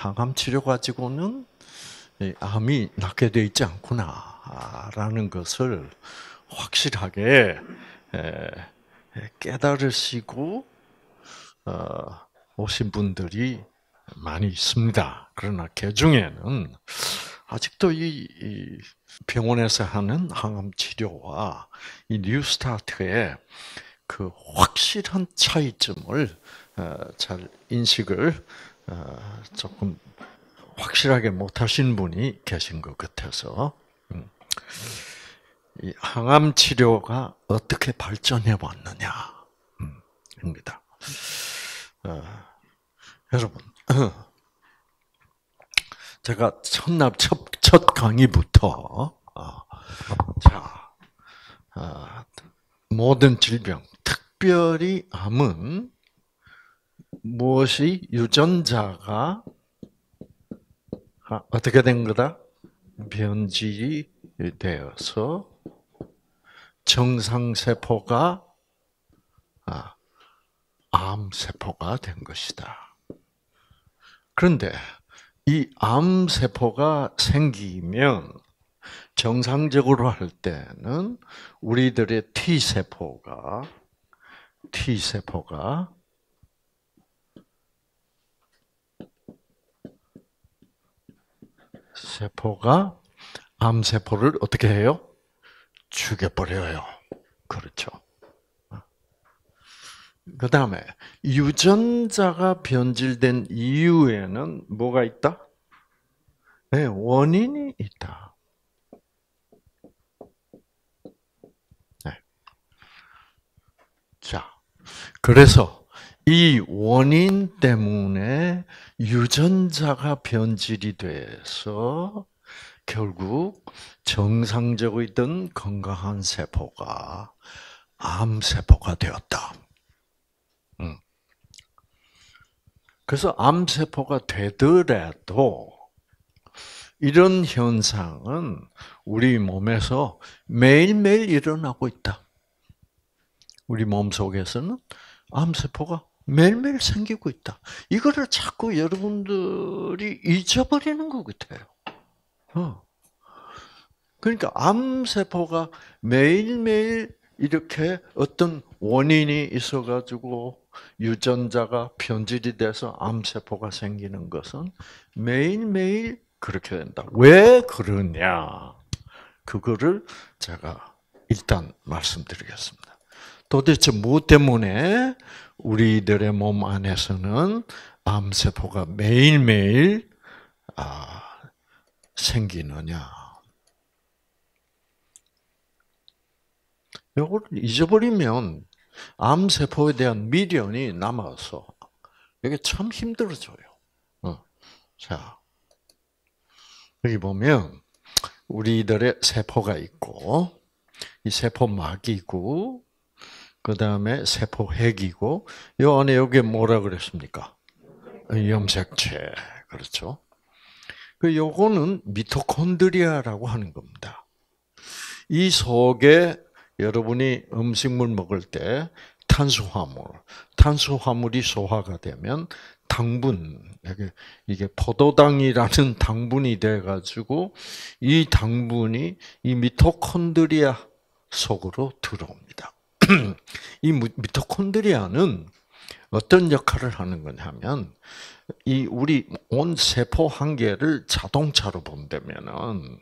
항암 치료 가지고는 암이 낫게 돼 있지 않구나라는 것을 확실하게 깨달으시고 어, 오신 분들이 많이 있습니다. 그러나 개 그 중에는 아직도 이 병원에서 하는 항암 치료와 이 뉴스타트의 그 확실한 차이점을 어, 잘 인식을 아, 조금 확실하게 못하신 분이 계신 것 같아서 음. 이 항암 치료가 어떻게 발전해 왔느냐입니다. 음, 아, 여러분, 제가 첫날 첫, 첫 강의부터 아, 자 모든 질병, 특별히 암은 무엇이 유전자가 아, 어떻게 된 거다? 변질이 되어서 정상세포가 아, 암세포가 된 것이다. 그런데 이 암세포가 생기면 정상적으로 할 때는 우리들의 T세포가 T세포가 세포가 암세포를 어떻게 해요? 죽여버려요. 그렇죠. 그 다음에 유전자가 변질된 이유에는 뭐가 있다? 네, 원인이 있다. 네. 자, 그래서 이 원인 때문에 유전자가 변질이 돼서 결국 정상적이던 건강한 세포가 암세포가 되었다. 음. 그래서 암세포가 되더라도 이런 현상은 우리 몸에서 매일매일 일어나고 있다. 우리 몸 속에서는 암세포가 매일매일 생기고 있다. 이거를 자꾸 여러분들이 잊어버리는 것 같아요. 어. 그러니까 암세포가 매일매일 이렇게 어떤 원인이 있어가지고 유전자가 변질이 돼서 암세포가 생기는 것은 매일매일 그렇게 된다. 왜 그러냐? 그거를 제가 일단 말씀드리겠습니다. 도대체 무엇 뭐 때문에 우리들의 몸 안에서는 암세포가 매일매일 아, 생기느냐. 이걸 잊어버리면 암세포에 대한 미련이 남아서 이게 참 힘들어져요. 어. 자, 여기 보면 우리들의 세포가 있고 이 세포막이고 그 다음에 세포핵이고, 요 안에 여기에 뭐라 그랬습니까? 염색체. 그렇죠. 그 요거는 미토콘드리아라고 하는 겁니다. 이 속에 여러분이 음식물 먹을 때 탄수화물, 탄수화물이 소화가 되면 당분, 이게 포도당이라는 당분이 돼가지고 이 당분이 이 미토콘드리아 속으로 들어옵니다. 이 미토콘드리아는 어떤 역할을 하는 거냐면 이 우리 온 세포 한 개를 자동차로 본다면은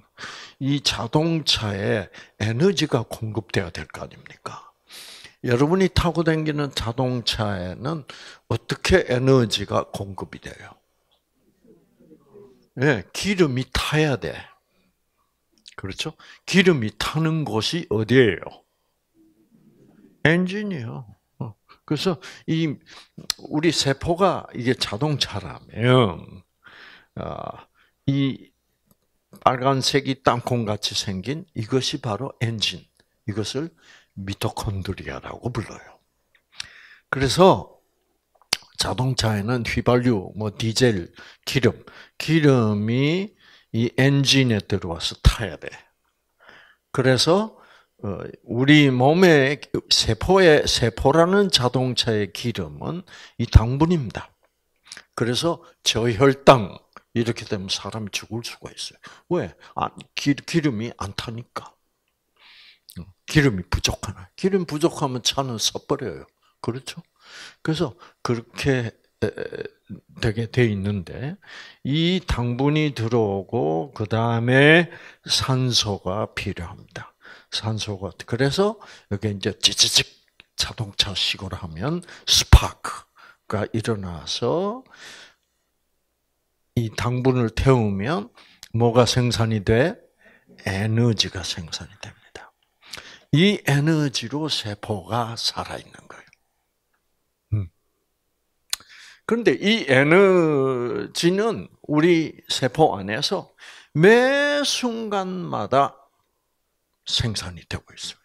이 자동차에 에너지가 공급돼야 될거 아닙니까? 여러분이 타고 다니는 자동차에는 어떻게 에너지가 공급이 돼요? 예, 네, 기름이 타야 돼. 그렇죠? 기름이 타는 곳이 어디예요? 엔진이요. 어, 그래서 이 우리 세포가 이게 자동차라면 아, 이 빨간색이 땅콩 같이 생긴 이것이 바로 엔진. 이것을 미토콘드리아라고 불러요. 그래서 자동차에는 휘발유, 뭐 디젤, 기름, 기름이 이 엔진에 들어와서 타야 돼. 그래서 어, 우리 몸의 세포의 세포라는 자동차의 기름은 이 당분입니다. 그래서 저혈당 이렇게 되면 사람이 죽을 수가 있어요. 왜? 아, 기, 기름이 안 타니까. 어, 기름이 부족하나. 기름 부족하면 차는 섣버려요. 그렇죠? 그래서 그렇게 되게 돼 있는데 이 당분이 들어오고 그 다음에 산소가 필요합니다. 산소가. 그래서 여기 이제 찌찌직 자동차 식으로 하면 스파크가 일어나서 이 당분을 태우면 뭐가 생산이 돼? 에너지가 생산이 됩니다. 이 에너지로 세포가 살아있는 거예요. 음. 그런데 이 에너지는 우리 세포 안에서 매 순간마다 생산이 되고 있어요.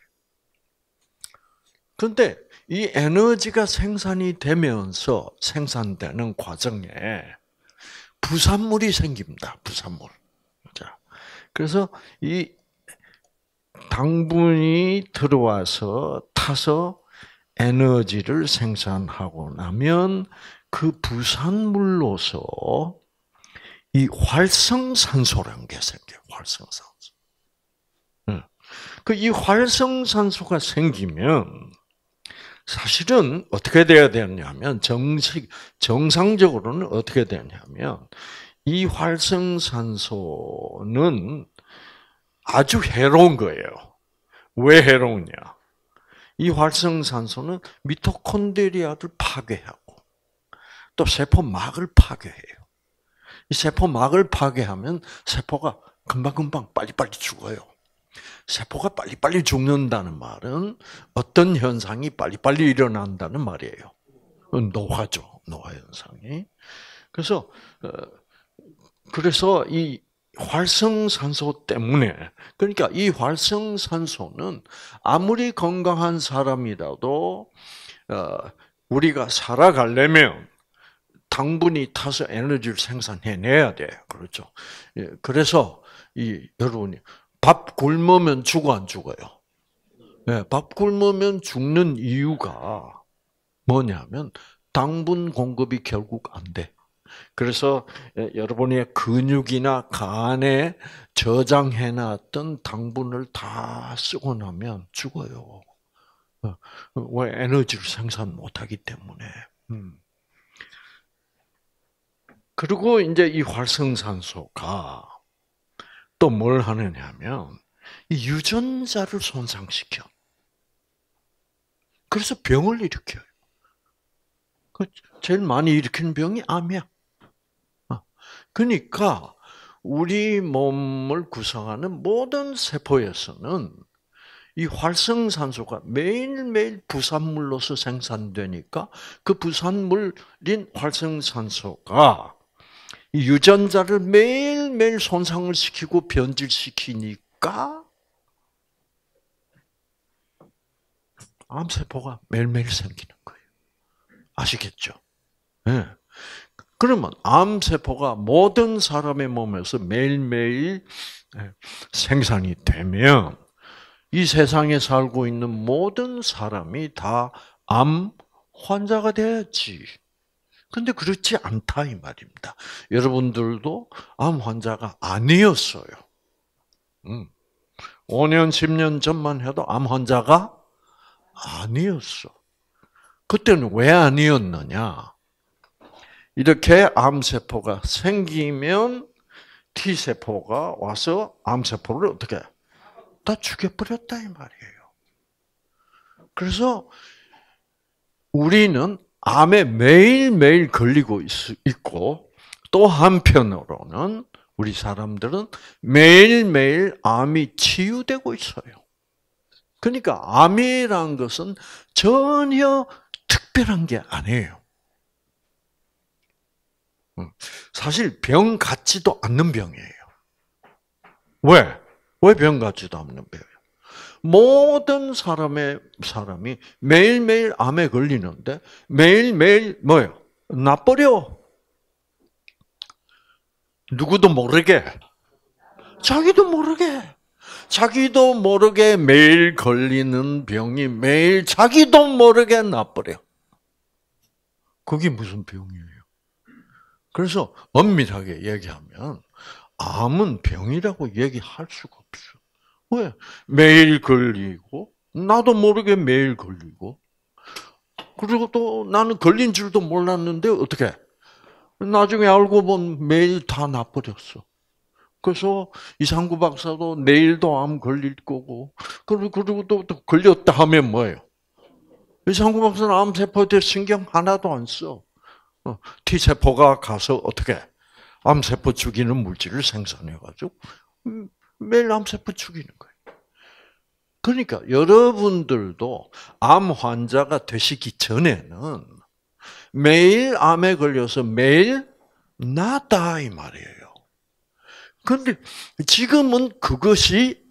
그런데 이 에너지가 생산이 되면서 생산되는 과정에 부산물이 생깁니다. 부산물. 자, 그래서 이 당분이 들어와서 타서 에너지를 생산하고 나면 그 부산물로서 이 활성산소라는 게 생겨요. 활성산. 그이 활성산소가 생기면 사실은 어떻게 돼야 되냐면 정식 정상적으로는 어떻게 되냐면 이 활성산소는 아주 해로운 거예요. 왜 해로우냐? 이 활성산소는 미토콘드리아를 파괴하고 또 세포막을 파괴해요. 이 세포막을 파괴하면 세포가 금방금방 빨리빨리 죽어요. 세포가 빨리빨리 죽는다는 말은 어떤 현상이 빨리빨리 일어난다는 말이에요. 노화죠. 노화 현상이. 그래서 어, 그래서 이 활성산소 때문에 그러니까 이 활성산소는 아무리 건강한 사람이라도 어, 우리가 살아가려면 당분이 타서 에너지를 생산해내야 돼 그렇죠. 예, 그래서 이 여러분이 밥 굶으면 죽어 안 죽어요? 네, 밥 굶으면 죽는 이유가 뭐냐면 당분 공급이 결국 안 돼. 그래서 예, 여러분의 근육이나 간에 저장해놨던 당분을 다 쓰고 나면 죽어요. 어, 왜 에너지를 생산 못하기 때문에. 음. 그리고 이제 이 활성산소가 또뭘 하느냐면 유전자를 손상시켜. 그래서 병을 일으켜요. 그 제일 많이 일으키는 병이 암이야. 어. 그러니까 우리 몸을 구성하는 모든 세포에서는 이 활성산소가 매일매일 부산물로서 생산되니까 그 부산물인 활성산소가 유전자를 매일매일 손상을 시키고 변질시키니까 암세포가 매일매일 생기는 거예요. 아시겠죠? 네. 그러면 암세포가 모든 사람의 몸에서 매일매일 예, 생산이 되면 이 세상에 살고 있는 모든 사람이 다 암 환자가 되지. 근데 그렇지 않다 이 말입니다. 여러분들도 암 환자가 아니었어요. 음. 5년, 10년 전만 해도 암 환자가 아니었어. 그때는 왜 아니었느냐? 이렇게 암세포가 생기면 T세포가 와서 암세포를 어떻게 다 죽여버렸다 이 말이에요. 그래서 우리는 암에 매일매일 걸리고 있고 또 한편으로는 우리 사람들은 매일매일 암이 치유되고 있어요. 그러니까 암이란 것은 전혀 특별한 게 아니에요. 음, 사실 병 같지도 않는 병이에요. 왜? 왜 병 같지도 않는 병이에요? 모든 사람의 사람이 매일매일 암에 걸리는데 매일매일 뭐예요? 나버려. 누구도 모르게. 자기도 모르게. 자기도 모르게 매일 걸리는 병이 매일 자기도 모르게 나버려. 그게 무슨 병이에요? 그래서 엄밀하게 얘기하면 암은 병이라고 얘기할 수가 왜? 매일 걸리고, 나도 모르게 매일 걸리고, 그리고 또 나는 걸린 줄도 몰랐는데 어떻게? 나중에 알고 본 매일 다 나버렸어. 그래서 이상구 박사도 내일도 암 걸릴 거고, 그리고, 또, 또 걸렸다 하면 뭐예요? 이상구 박사는 암세포에 대해 신경 하나도 안 써. 어, T세포가 가서 어떻게? 암세포 죽이는 물질을 생산해가지고 음, 매일 암세포 죽이는 거예요. 그러니까 여러분들도 암 환자가 되시기 전에는 매일 암에 걸려서 매일 낫다 이 말이에요. 근데 지금은 그것이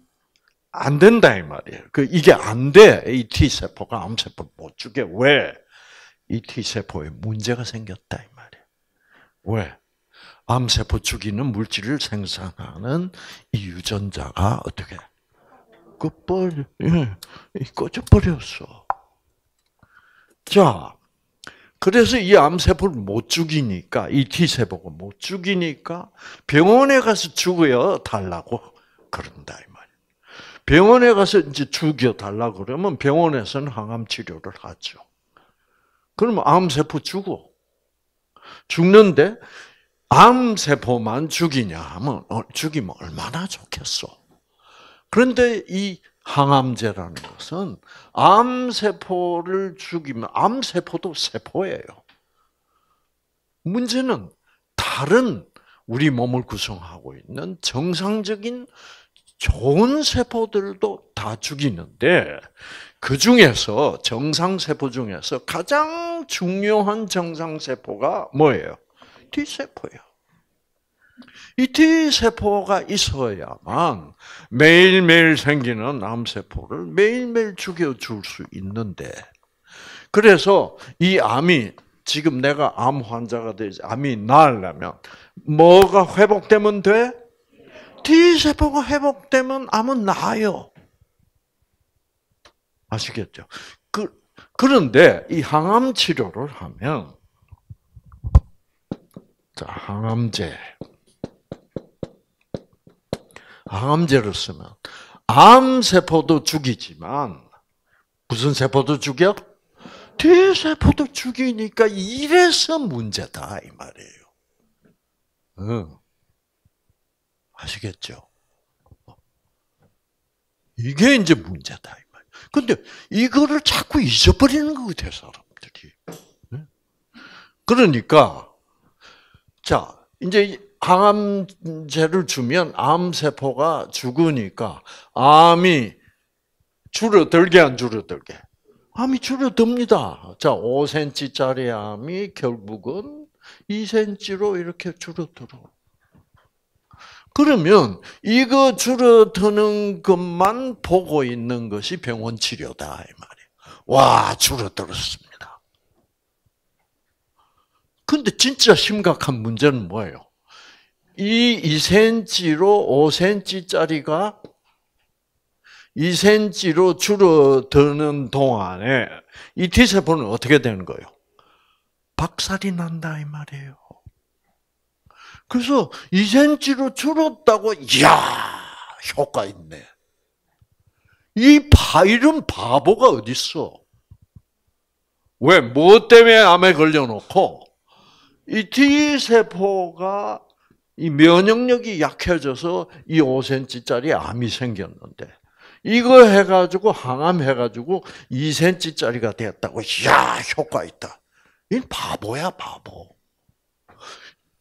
안 된다 이 말이에요. 그 이게 안 돼. T 세포가 암세포못 죽여. 왜? 이 T 세포에 문제가 생겼다 이 말이에요. 왜? 암세포 죽이는 물질을 생산하는 이 유전자가 어떻게 끝벌 예, 꺼져버렸어. 자, 그래서 이 암세포를 못 죽이니까 이 T 세포가 못 죽이니까 병원에 가서 죽여 달라고 그런다 병원에 가서 이제 죽여 달라 그러면 병원에서는 항암 치료를 하죠. 그러면 암세포 죽어. 죽는데 암세포만 죽이냐 하면 어, 죽이면 얼마나 좋겠어. 그런데 이 항암제라는 것은 암세포를 죽이면 암세포도 세포예요. 문제는 다른 우리 몸을 구성하고 있는 정상적인 좋은 세포들도 다 죽이는데 그 중에서 정상세포 중에서 가장 중요한 정상세포가 뭐예요? T세포예요. 이 T세포가 있어야만 매일매일 생기는 암세포를 매일매일 죽여줄 수 있는데, 그래서 이 암이 지금 내가 암 환자가 되지, 암이 나으려면 뭐가 회복되면 돼? T세포가 회복되면 암은 나아요. 아시겠죠? 그, 그런데 이 항암 치료를 하면 자, 항암제. 항암제를 쓰면 암세포도 죽이지만 무슨 세포도 죽여? T세포도 죽이니까 이래서 문제다 이 말이에요. 응. 아시겠죠? 이게 이제 문제다 이말 근데 이거를 자꾸 잊어버리는 거같아 사람들이. 그러니까 자, 이제 항암제를 주면 암세포가 죽으니까 암이 줄어들게 안 줄어들게? 암이 줄어듭니다. 자, 5cm짜리 암이 결국은 2cm로 이렇게 줄어들어. 그러면 이거 줄어드는 것만 보고 있는 것이 병원 치료다 이 말이에요. 와 줄어들었습니다. 근데 진짜 심각한 문제는 뭐예요? 이 2cm로 5cm짜리가 2cm로 줄어드는 동안에 이 T세포는 어떻게 되는 거예요? 박살이 난다 이 말이에요. 그래서 2cm로 줄었다고 이야 효과 있네. 이 바, 이런 바보가 어딨어? 왜? 무엇 뭐 때문에 암에 걸려놓고 이 T세포가 이 면역력이 약해져서 이 5cm짜리 암이 생겼는데 이거 해가지고 항암 해가지고 2cm짜리가 되었다고야 효과 있다. 이 바보야 바보.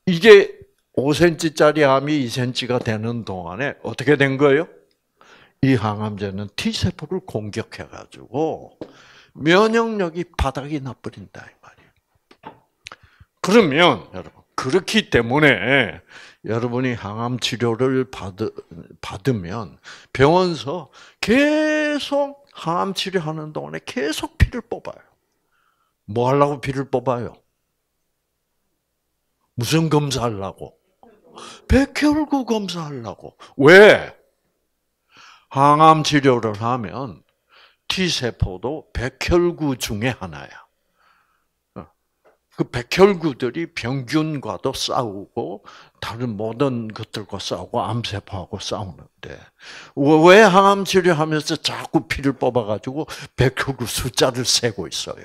이게 5cm짜리 암이 2cm가 되는 동안에 어떻게 된 거예요? 이 항암제는 T 세포를 공격해가지고 면역력이 바닥이 나버린다 이 말이야. 그러면 여러분 그렇기 때문에 여러분이 항암 치료를 받으, 면 병원서 계속 항암 치료하는 동안에 계속 피를 뽑아요. 뭐 하려고 피를 뽑아요? 무슨 검사하려고? 백혈구 검사하려고. 왜? 항암 치료를 하면 T세포도 백혈구 중에 하나야. 그 백혈구들이 병균과도 싸우고 다른 모든 것들과 싸우고 암세포하고 싸우는데 왜 항암 치료하면서 자꾸 피를 뽑아가지고 백혈구 숫자를 세고 있어요?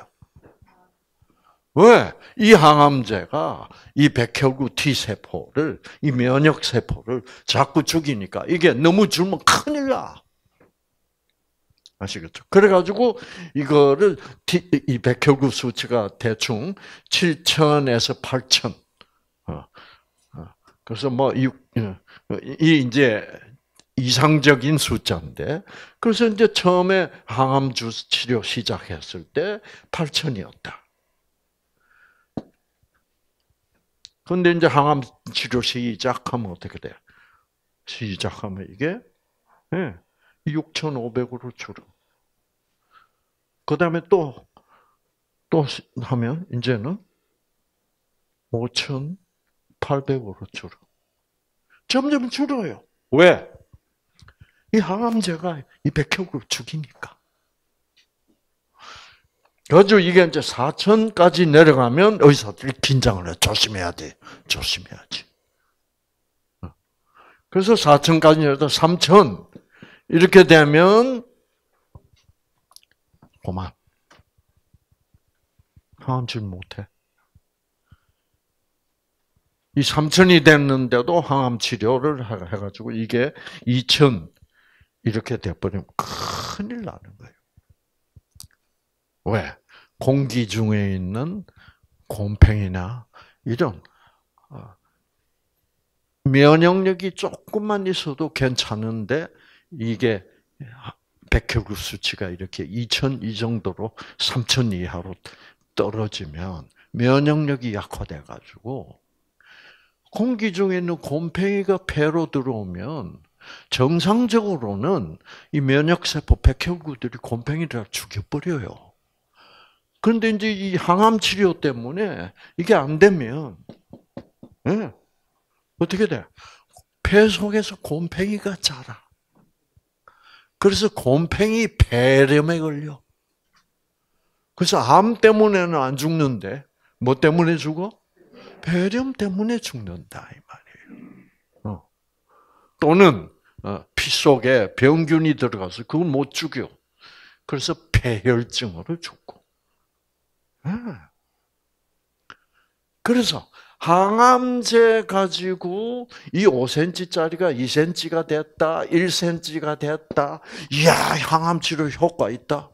왜? 이 항암제가 이 백혈구 T세포를, 이 면역세포를 자꾸 죽이니까 이게 너무 줄면 큰일 나. 아시겠죠? 그래가지고 이거를 이 백혈구 수치가 대충 7천에서 8천. 어, 어. 그래서 뭐이 어, 이제 이상적인 숫자인데 그래서 이제 처음에 항암 주 치료 시작했을 때 8천이었다. 근데 이제 항암 치료 시작하면 어떻게 돼? 시작하면 이게 예. 6,500으로 줄어. 그 다음에 또, 또 하면 이제는 5,800으로 줄어. 점점 줄어요. 왜? 이 항암제가 이 백혈구를 죽이니까. 그래 이게 이제 4천까지 내려가면 의사들이 긴장을 해. 조심해야 돼. 조심해야지. 어. 그래서 4천까지 내려다 3천. 이렇게 되면 고만 하지 못해. 이 삼천이 됐는데도 항암 치료를 해가지고 이게 이천 이렇게 돼버리면 큰일 나는 거예요. 왜? 공기 중에 있는 곰팡이나 이런 어, 면역력이 조금만 있어도 괜찮은데 이게 백혈구 수치가 이렇게 2천 이 정도로 3천 이하로 떨어지면 면역력이 약화돼 가지고 공기 중에 있는 곰팡이가 폐로 들어오면 정상적으로는 이 면역세포 백혈구들이 곰팡이를 죽여버려요. 그런데 이제 이 항암 치료 때문에 이게 안 되면 네. 어떻게 돼? 폐 속에서 곰팡이가 자라. 그래서 곰팡이 폐렴에 걸려. 그래서 암 때문에는 안 죽는데 뭐 때문에 죽어? 폐렴 때문에 죽는다 이 말이에요. 어. 또는 어, 피 속에 병균이 들어가서 그걸 못 죽여. 그래서 폐혈증으로 죽고. 아. 그래서 항암제 가지고 이 5cm짜리가 2cm가 됐다, 1cm가 됐다, 이야, 항암 치료 효과 있다.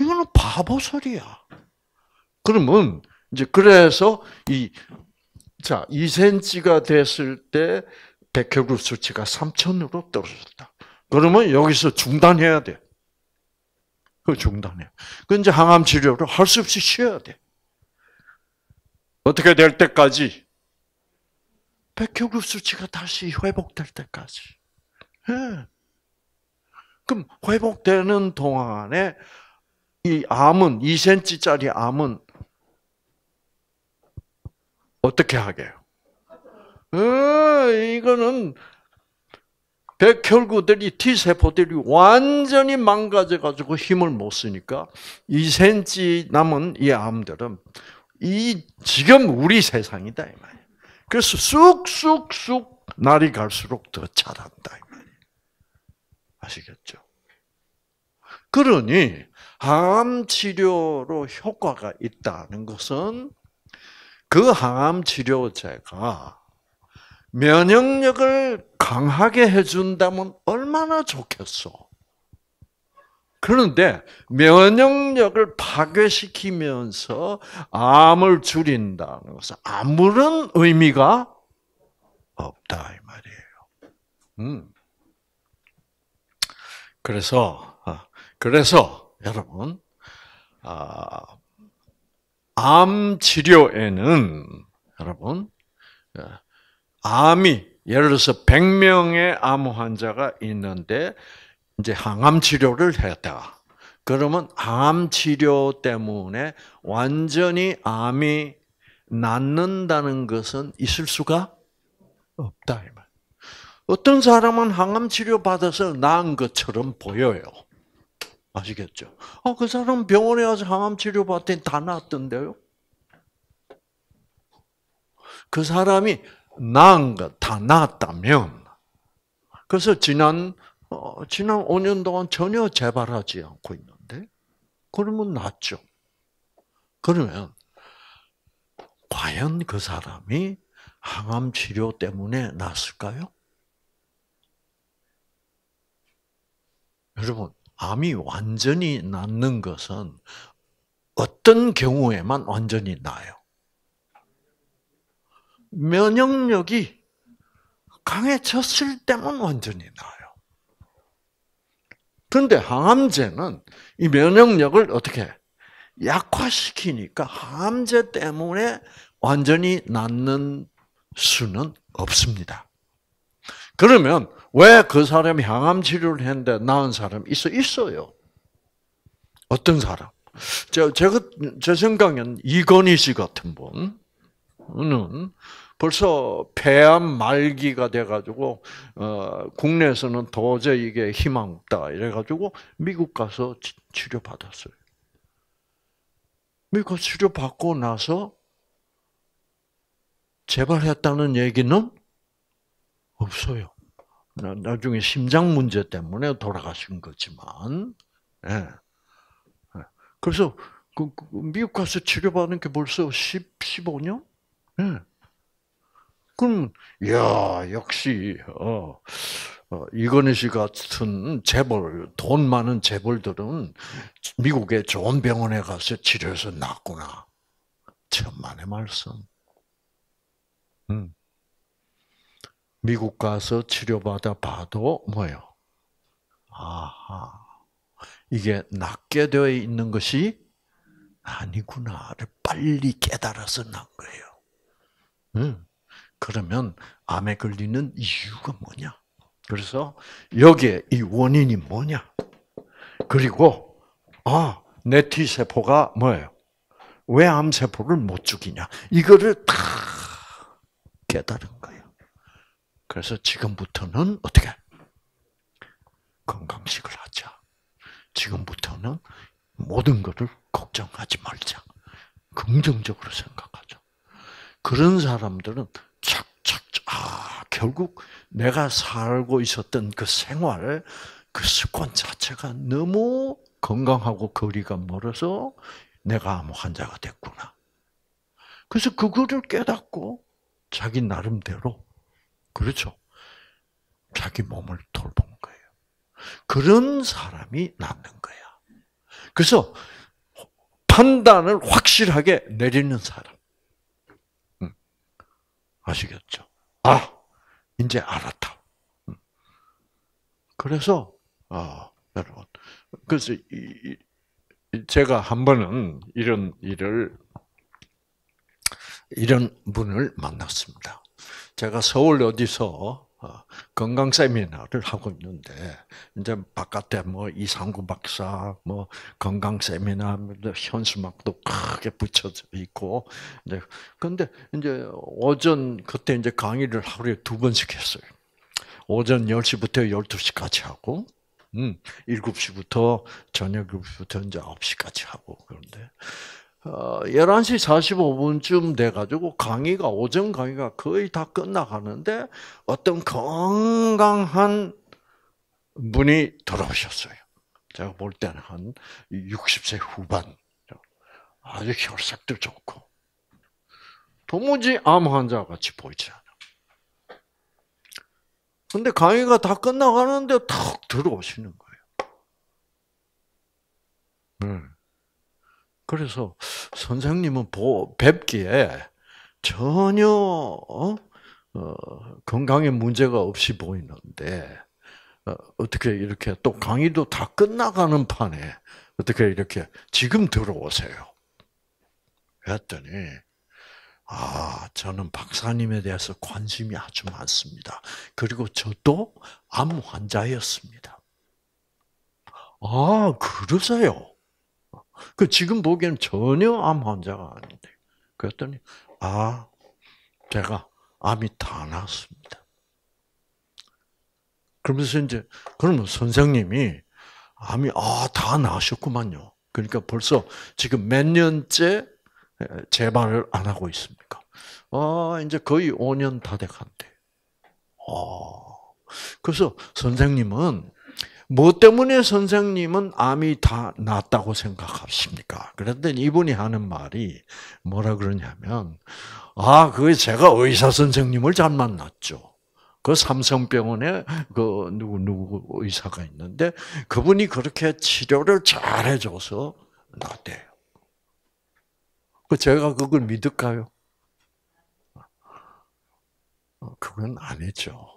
이거는 바보 소리야. 그러면, 이제 그래서 이, 자, 2cm가 됐을 때 백혈구 수치가 3 0 0 0으로 떨어졌다. 그러면 여기서 중단해야 돼. 그 중단해. 그 이제 항암 치료를 할 수 없이 쉬어야 돼. 어떻게 될 때까지? 백혈구 수치가 다시 회복될 때까지. 네. 그럼 회복되는 동안에 이 암은 2cm짜리 암은 어떻게 하게요? 어, 이거는 백혈구들이 T 세포들이 완전히 망가져 가지고 힘을 못 쓰니까 2cm 남은 이 암들은 이 지금 우리 세상이다 이말이에 그래서 쑥쑥쑥 날이 갈수록 더 자란다 이말이에 아시겠죠? 그러니 항암 치료로 효과가 있다는 것은 그 항암 치료제가 면역력을 강하게 해준다면 얼마나 좋겠어. 그런데 면역력을 파괴시키면서 암을 줄인다는 것은 아무런 의미가 없다 이 말이에요. 음. 그래서 아, 그래서 여러분 아, 암 치료에는 여러분 아, 암이 예를 들어서 100명의 암 환자가 있는데 이제 항암 치료를 했다. 그러면 항암 치료 때문에 완전히 암이 낫는다는 것은 있을 수가 없다. 어떤 사람은 항암 치료 받아서 나은 것처럼 보여요. 아시겠죠? 아, 그 사람 병원에 와서 항암 치료 받더니 다 낫던데요? 그 사람이 나은 것다 낫다면, 그래서 지난 어, 지난 5년 동안 전혀 재발하지 않고 있는데 그러면 낫죠. 그러면 과연 그 사람이 항암 치료 때문에 났을까요? 여러분, 암이 완전히 낫는 것은 어떤 경우에만 완전히 나요? 면역력이 강해졌을 때만 완전히 나요. 그런데 항암제는 이 면역력을 어떻게 약화시키니까 항암제 때문에 완전히 낫는 수는 없습니다. 그러면 왜 그 사람이 항암 치료를 했는데 나은 사람 있어 있어요. 어떤 사람? 제, 제, 그, 제 생각엔 이건희 씨 같은 분은 벌써 폐암 말기가 돼가지고 어, 국내에서는 도저히 이게 희망 없다 이래가지고 미국 가서 치료 받았어요. 미국 치료 받고 나서 재발했다는 얘기는 없어요. 나중에 심장 문제 때문에 돌아가신 거지만, 예. 예. 그래서 그, 그, 미국 가서 치료받은 게 벌써 10, 15년? 예. 그럼 야 역시 어, 어, 이건희 씨 같은 재벌 돈 많은 재벌들은 미국의 좋은 병원에 가서 치료해서 낫구나. 천만의 말씀. 음. 미국 가서 치료받아 봐도 뭐요? 아하. 이게 낫게 되어 있는 것이 아니구나를 빨리 깨달아서 난 거예요. 음. 그러면 암에 걸리는 이유가 뭐냐? 그래서 여기에 이 원인이 뭐냐? 그리고 아, 내 T 세포가 뭐예요? 왜 암세포를 못 죽이냐? 이거를 다 깨달은 거예요. 그래서 지금부터는 어떻게? 건강식을 하자. 지금부터는 모든 것을 걱정하지 말자. 긍정적으로 생각하자. 그런 사람들은 아, 결국 내가 살고 있었던 그 생활, 그 습관 자체가 너무 건강하고 거리가 멀어서 내가 암 환자가 됐구나. 그래서 그거를 깨닫고 자기 나름대로 그렇죠. 자기 몸을 돌본 거예요. 그런 사람이 낫는 거야. 그래서 판단을 확실하게 내리는 사람. 음. 아시겠죠? 아, 이제 알았다. 음. 그래서 어, 여러분, 그래서 이, 제가 한 번은 이런 일을 이런 분을 만났습니다. 제가 서울 어디서 어, 건강 세미나를 하고 있는데 이제 바깥에 뭐 이상구 박사 뭐 건강 세미나 뭐 현수막도 크게 붙여져 있고 이제 근데 이제 오전 그때 이제 강의를 하루에 두 번씩 했어요. 오전 10시부터 12시까지 하고 음, 7시부터 저녁 7시부터 이제 9시까지 하고 그런데 11시 어, 45분쯤 돼가지고 강의가, 오전 강의가 거의 다 끝나가는데 어떤 건강한 분이 돌아오셨어요. 제가 볼 때는 한 60세 후반. 아주 혈색도 좋고. 도무지 암 환자 같이 보이지 않아. 근데 강의가 다 끝나가는데 탁 들어오시는 거예요. 음. 그래서 선생님은 보, 뵙기에 전혀 어? 어 건강에 문제가 없이 보이는데 어, 어떻게 이렇게 또 강의도 다 끝나가는 판에 어떻게 이렇게 지금 들어오세요? 했더니 아, 저는 박사님에 대해서 관심이 아주 많습니다. 그리고 저도 암 환자였습니다. 아, 그러세요? 그 지금 보기에는 전혀 암 환자가 아닌데. 그랬더니 아, 제가 암이 다 났습니다. 그러면서 이제 그러면 선생님이 암이 아 다 나셨구만요. 그러니까 벌써 지금 몇 년째 재발을 안 하고 있습니까? 아 이제 거의 5년 다 돼간대. 어. 그래서 선생님은 뭐 때문에 선생님은 암이 다 낫다고 생각하십니까? 그랬더니 이분이 하는 말이 뭐라 그러냐면, 아, 그 제가 의사 선생님을 잘 만났죠. 그 삼성병원에 그 누구 누구 의사가 있는데 그분이 그렇게 치료를 잘 해줘서 낫대요. 그 제가 그걸 믿을까요? 어, 그건 아니죠.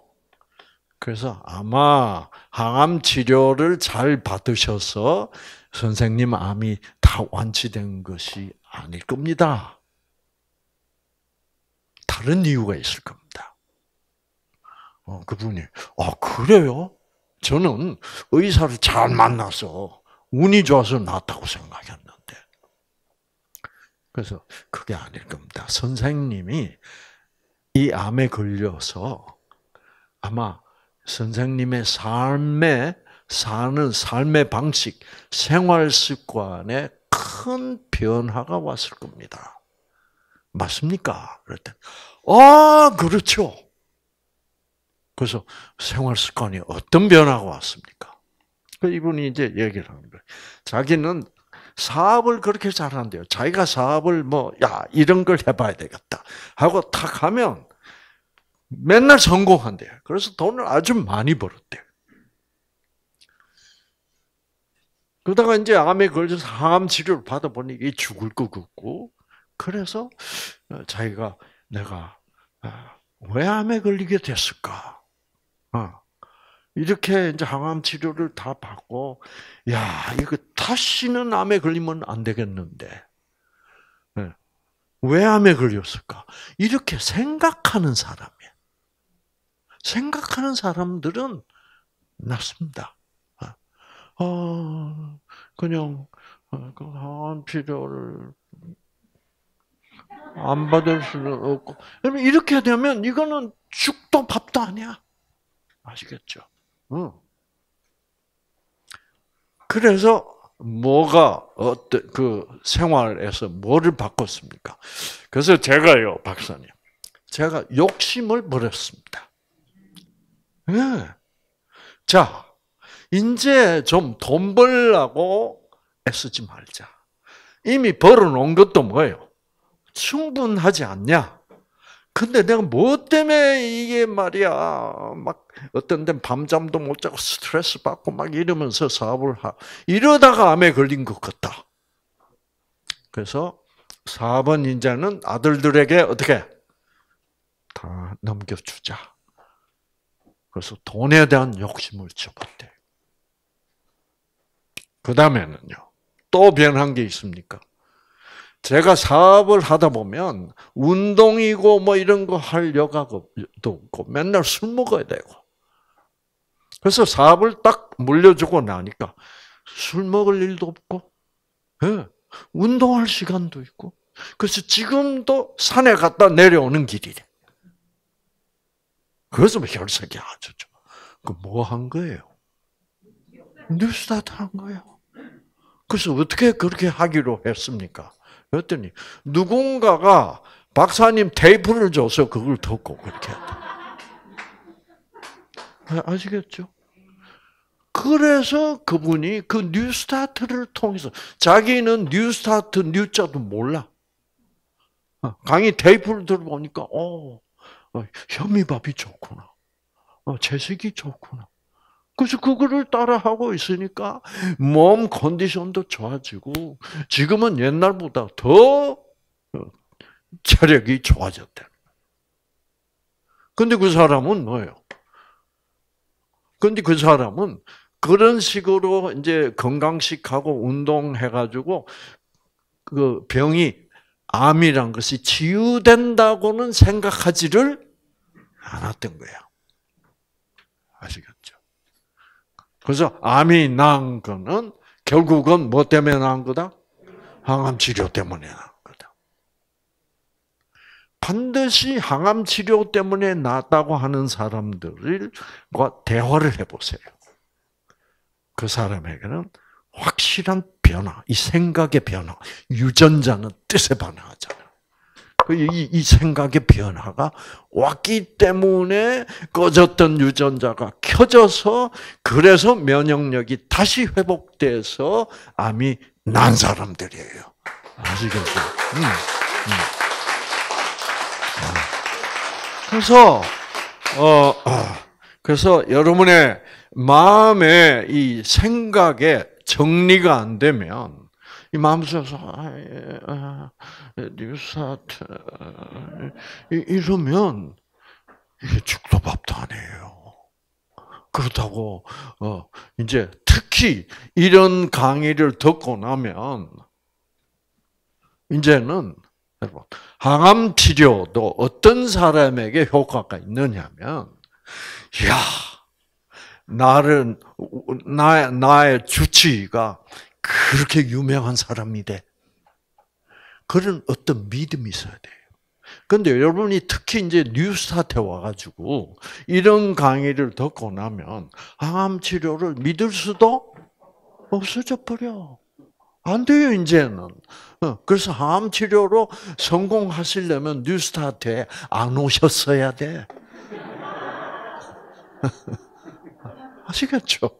그래서 아마 항암 치료를 잘 받으셔서 선생님 암이 다 완치된 것이 아닐 겁니다. 다른 이유가 있을 겁니다. 어, 그분이, 아, 그래요? 저는 의사를 잘 만나서 운이 좋아서 낫다고 생각했는데. 그래서 그게 아닐 겁니다. 선생님이 이 암에 걸려서 아마 선생님의 삶에 사는 삶의 방식, 생활 습관에 큰 변화가 왔을 겁니다. 맞습니까? 그랬더니, 아, 그렇죠. 그래서 생활 습관이 어떤 변화가 왔습니까? 그 이분이 이제 얘기를 하는 거예요. 자기는 사업을 그렇게 잘한대요. 자기가 사업을 뭐, 야, 이런 걸 해봐야 되겠다. 하고 탁 하면 맨날 성공한대. 그래서 돈을 아주 많이 벌었대. 그러다가 이제 암에 걸려서 항암 치료를 받아보니 이 죽을 것 같고, 그래서 어, 자기가 내가 아, 왜 암에 걸리게 됐을까? 어, 이렇게 이제 항암 치료를 다 받고, 야, 이거 다시는 암에 걸리면 안 되겠는데. 예, 왜 암에 걸렸을까? 이렇게 생각하는 사람. 생각하는 사람들은 낫습니다. 아, 어, 그냥, 어, 그, 필요를 안 받을 수는 없고. 이렇게 되면 이거는 죽도 밥도 아니야. 아시겠죠? 그래서 뭐가 어떤 그 생활에서 뭐를 바꿨습니까? 그래서 제가요, 박사님, 제가 욕심을 버렸습니다. 네. 자, 이제 좀 돈 벌라고 애쓰지 말자. 이미 벌어놓은 것도 뭐예요? 충분하지 않냐? 근데 내가 뭐 때문에 이게 말이야, 막 어떤 데는 밤잠도 못 자고 스트레스 받고 막 이러면서 사업을 하, 이러다가 암에 걸린 것 같다. 그래서 4번 인자는 아들들에게 어떻게? 다 넘겨주자. 그래서 돈에 대한 욕심을 접었대요. 그 다음에는요. 또 변한 게 있습니까? 제가 사업을 하다 보면 운동이고 뭐 이런 거 할 여가도 없고 맨날 술 먹어야 되고. 그래서 사업을 딱 물려주고 나니까 술 먹을 일도 없고, 네. 운동할 시간도 있고. 그래서 지금도 산에 갔다 내려오는 길이래. 그래서 혈색이 아주 좋 그뭐 한 거예요? 뉴스타트 한 거예요. 그래서 어떻게 그렇게 하기로 했습니까? 그랬더니 누군가가 박사님 테이프를 줘서 그걸 듣고 그렇게 했다. 아, 아시겠죠? 그래서 그분이 그 뉴스타트를 통해서 자기는 뉴스타트 뉴자도 몰라. 어, 강의 테이프를 들어보니까 어 어, 현미밥이 좋구나. 채식이 어, 좋구나. 그래서 그거를 따라하고 있으니까 몸 컨디션도 좋아지고 지금은 옛날보다 더 어, 체력이 좋아졌다. 근데 그 사람은 뭐예요? 근데 그 사람은 그런 식으로 이제 건강식하고 운동해가지고 그 병이 암이란 것이 치유된다고는 생각하지를 않았던 거예요. 아시겠죠? 그래서 암이 난 거는 결국은 뭐 때문에 난 거다? 항암 치료 때문에 난 거다. 반드시 항암 치료 때문에 났다고 하는 사람들과 대화를 해보세요. 그 사람에게는 확실한 변화, 이 생각의 변화, 유전자는 뜻에 반응하잖아요. 그 이, 이 생각의 변화가 왔기 때문에 꺼졌던 유전자가 켜져서 그래서 면역력이 다시 회복돼서 암이 난 사람들이에요. 아시겠죠? 음, 음. 아. 그래서 어, 어, 그래서 여러분의 마음의 이 생각에 정리가 안 되면 이 마음속에서 뉴스타트 아, 예, 아, 예, 아, 예. 이러면 이게 죽도 밥도 아니에요. 그렇다고 어 이제 특히 이런 강의를 듣고 나면 이제는 여러분 항암 치료도 어떤 사람에게 효과가 있느냐면 야 나를 나 나의 주치의 그렇게 유명한 사람이 돼. 그런 어떤 믿음이 있어야 돼요. 근데 여러분이 특히 이제 뉴스타트 와가지고 이런 강의를 듣고 나면 항암 치료를 믿을 수도 없어져 버려. 안 돼요, 이제는. 어, 그래서 항암 치료로 성공하시려면 뉴스타트에 안 오셨어야 돼. 아시겠죠?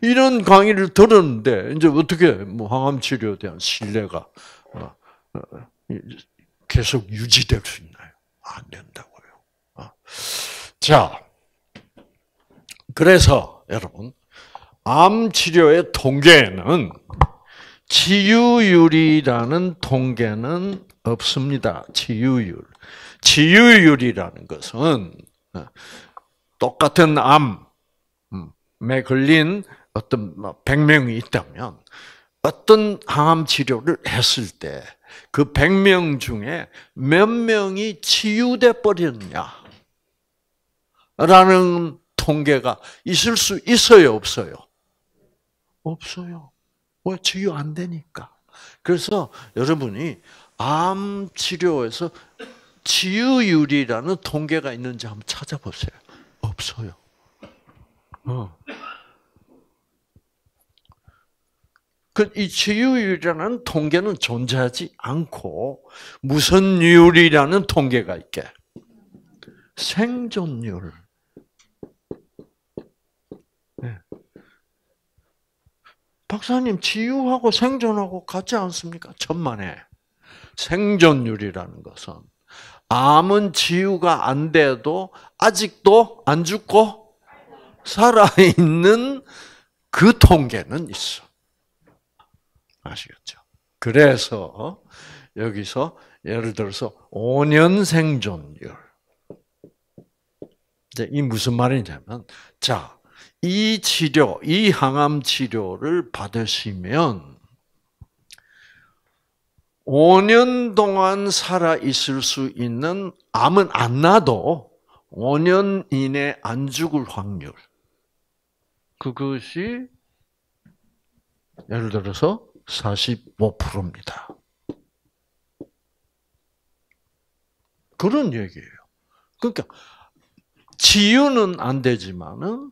이런 강의를 들었는데 이제 어떻게 뭐 항암 치료에 대한 신뢰가 어, 어, 계속 유지될 수 있나요? 안 된다고요. 어. 자, 그래서 여러분 암 치료의 통계는 치유율이라는 통계는 없습니다. 치유율. 치유율이라는 것은 똑같은 암, 항암에 걸린 어떤 100명이 뭐 있다면 어떤 항암 치료를 했을 때 그 100명 중에 몇 명이 치유돼 버렸냐 라는 통계가 있을 수 있어요, 없어요? 없어요. 왜 뭐 치유 안 되니까. 그래서 여러분이 암 치료에서 치유율이라는 통계가 있는지 한번 찾아보세요. 없어요. 어. 그이 치유율이라는 통계는 존재하지 않고 무슨율이라는 통계가 있게 생존율. 네. 박사님 치유하고 생존하고 같지 않습니까? 천만에 생존율이라는 것은 암은 치유가 안 돼도 아직도 안 죽고 살아있는 그 통계는 있어. 아시겠죠? 그래서 여기서 예를 들어서 5년 생존율. 이제 이 무슨 말이냐면 자, 이 치료, 이 항암 치료를 받으시면 5년 동안 살아 있을 수 있는 암은 안 나도 5년 이내 안 죽을 확률. 그것이 예를 들어서 45%입니다. 그런 얘기예요. 그러니까 치유는 안 되지만은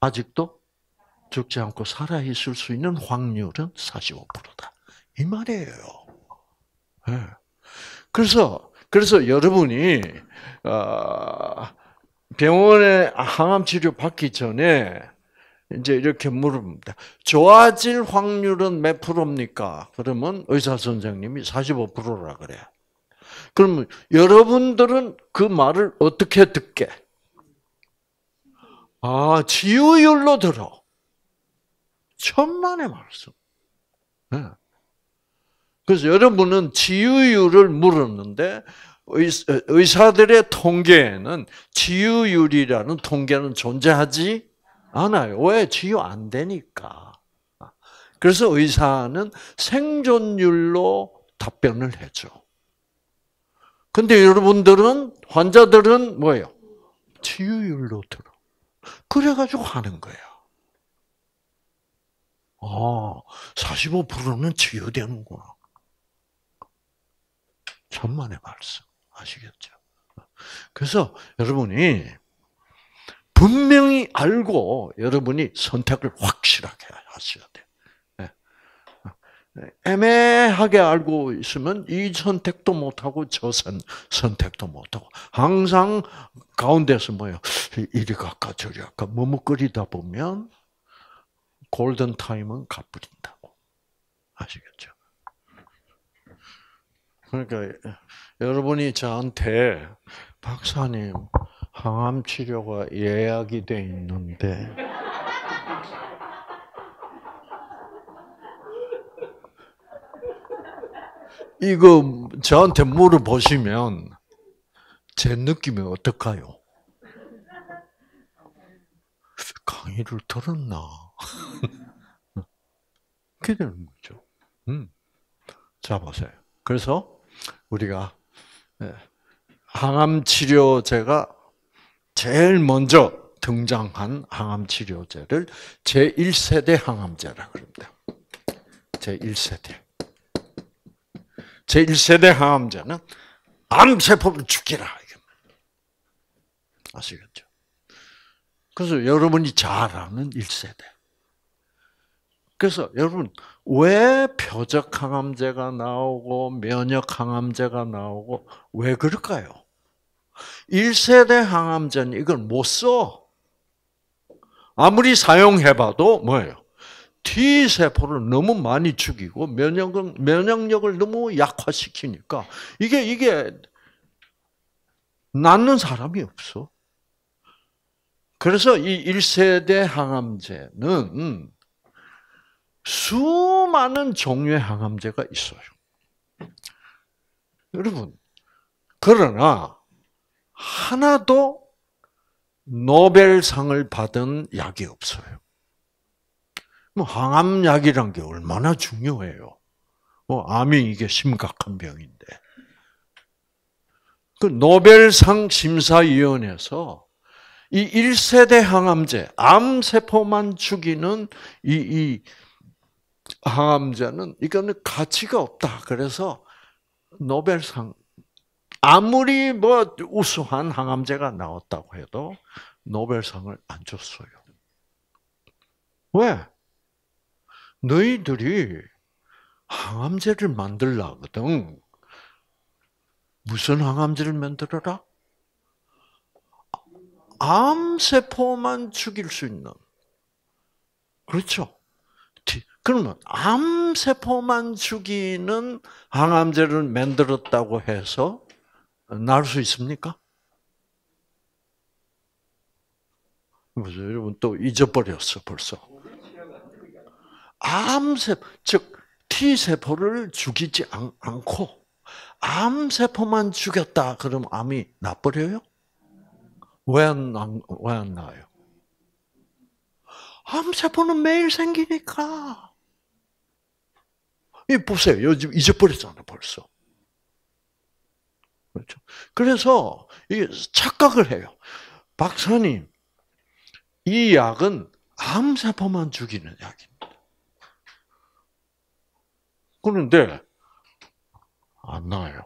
아직도 죽지 않고 살아 있을 수 있는 확률은 45%다. 이 말이에요. 네. 그래서 그래서 여러분이 어, 병원에 항암 치료 받기 전에 이제 이렇게 물어봅니다. 좋아질 확률은 몇 프로입니까? 그러면 의사 선생님이 45%라 그래요. 그러면 여러분들은 그 말을 어떻게 듣게? 아, 치유율로 들어. 천만의 말씀. 예. 그래서 여러분은 치유율을 물었는데 의사들의 통계에는 치유율이라는 통계는 존재하지 않아요. 왜? 치유 안 되니까. 그래서 의사는 생존율로 답변을 해줘. 근데 여러분들은, 환자들은 뭐예요? 치유율로 들어. 그래가지고 하는 거야. 아, 45%는 치유되는구나. 천만의 말씀. 아시겠죠? 그래서 여러분이 분명히 알고 여러분이 선택을 확실하게 하셔야 돼요. 예. 애매하게 알고 있으면 이 선택도 못하고 저 선, 택도 못하고 항상 가운데서 뭐예요? 이리 갈까 저리 갈까 머뭇거리다 보면 골든 타임은 가버린다고 아시겠죠? 그러니까 여러분이 저한테 박사님 항암 치료가 예약이 돼 있는데 이거 저한테 물어보시면 제 느낌이 어떨까요? 강의를 들었나? 그게 되는 거죠. 음. 자, 보세요. 그래서 우리가 예, 항암 치료제가 제일 먼저 등장한 항암 치료제를 제1세대 항암제라고 합니다. 제1세대. 제1세대 항암제는 암세포를 죽이라. 아시겠죠? 그래서 여러분이 잘 아는 1세대. 그래서 여러분, 왜 표적 항암제가 나오고 면역 항암제가 나오고 왜 그럴까요? 1세대 항암제는 이걸 못 써. 아무리 사용해봐도 뭐예요? T세포를 너무 많이 죽이고 면역 면역력을 너무 약화시키니까 이게, 이게 낫는 사람이 없어. 그래서 이 1세대 항암제는 수많은 종류의 항암제가 있어요. 여러분, 그러나 하나도 노벨상을 받은 약이 없어요. 뭐 항암약이란 게 얼마나 중요해요. 뭐 암이 이게 심각한 병인데. 그 노벨상 심사위원회에서 이 1세대 항암제, 암세포만 죽이는 이, 이 항암제는 이거는 가치가 없다. 그래서 노벨상 아무리 뭐 우수한 항암제가 나왔다고 해도 노벨상을 안 줬어요. 왜? 너희들이 항암제를 만들라거든. 무슨 항암제를 만들어라? 암세포만 죽일 수 있는. 그렇죠? 그러면 암세포만 죽이는 항암제를 만들었다고 해서 나을 수 있습니까? 보세 여러분 또 잊어버렸어 벌써. 암세 즉 T세포를 죽이지 않, 않고 암세포만 죽였다 그럼 암이 나버려요? 왜 안 왜 안 나요? 암세포는 매일 생기니까. 이 보세요. 요즘 잊어버렸잖아, 벌써. 그렇죠? 그래서 이 착각을 해요. 박사님, 이 약은 암세포만 죽이는 약입니다. 그런데 안 나요.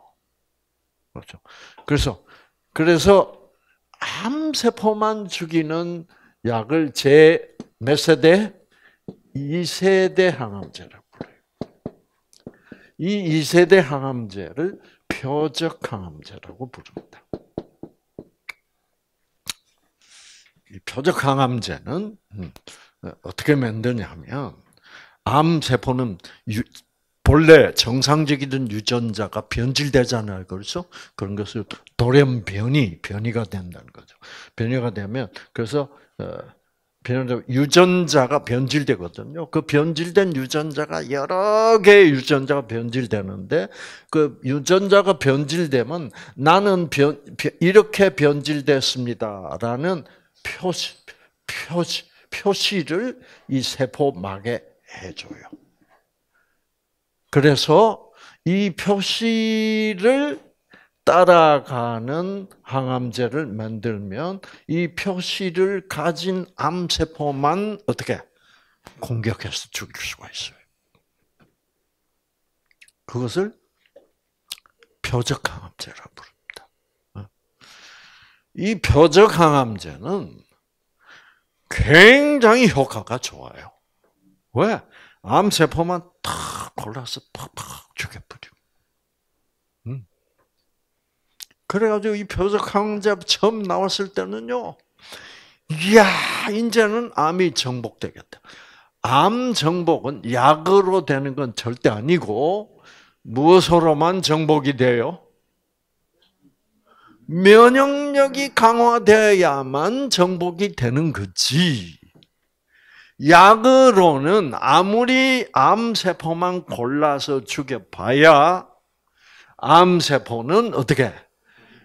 그렇죠. 그래서 그래서 암세포만 죽이는 약을 제몇 세대? 2세대 항암제라고 이 2세대 항암제를 표적 항암제라고 부릅니다. 이 표적 항암제는 음, 어떻게 만드냐면 암 세포는 본래 정상적이던 유전자가 변질되잖아요. 그렇죠? 그런 것을 돌연 변이, 변이가 된다는 거죠. 변이가 되면 그래서 어, 유전자가 변질되거든요. 그 변질된 유전자가 여러 개의 유전자가 변질되는데 그 유전자가 변질되면 나는 변, 이렇게 변질됐습니다라는 표시 표시 표시를 이 세포막에 해줘요. 그래서 이 표시를 따라가는 항암제를 만들면 이 표시를 가진 암세포만 어떻게 공격해서 죽일 수가 있어요. 그것을 표적항암제라 부릅니다. 이 표적항암제는 굉장히 효과가 좋아요. 왜? 암세포만 탁 골라서 팍팍 죽여버리고. 그래가지고 이 표적 항자 처음 나왔을 때는요, 이야, 이제는 암이 정복되겠다. 암 정복은 약으로 되는 건 절대 아니고, 무엇으로만 정복이 돼요? 면역력이 강화되어야만 정복이 되는 거지. 약으로는 아무리 암세포만 골라서 죽여봐야 암세포는 어떻게?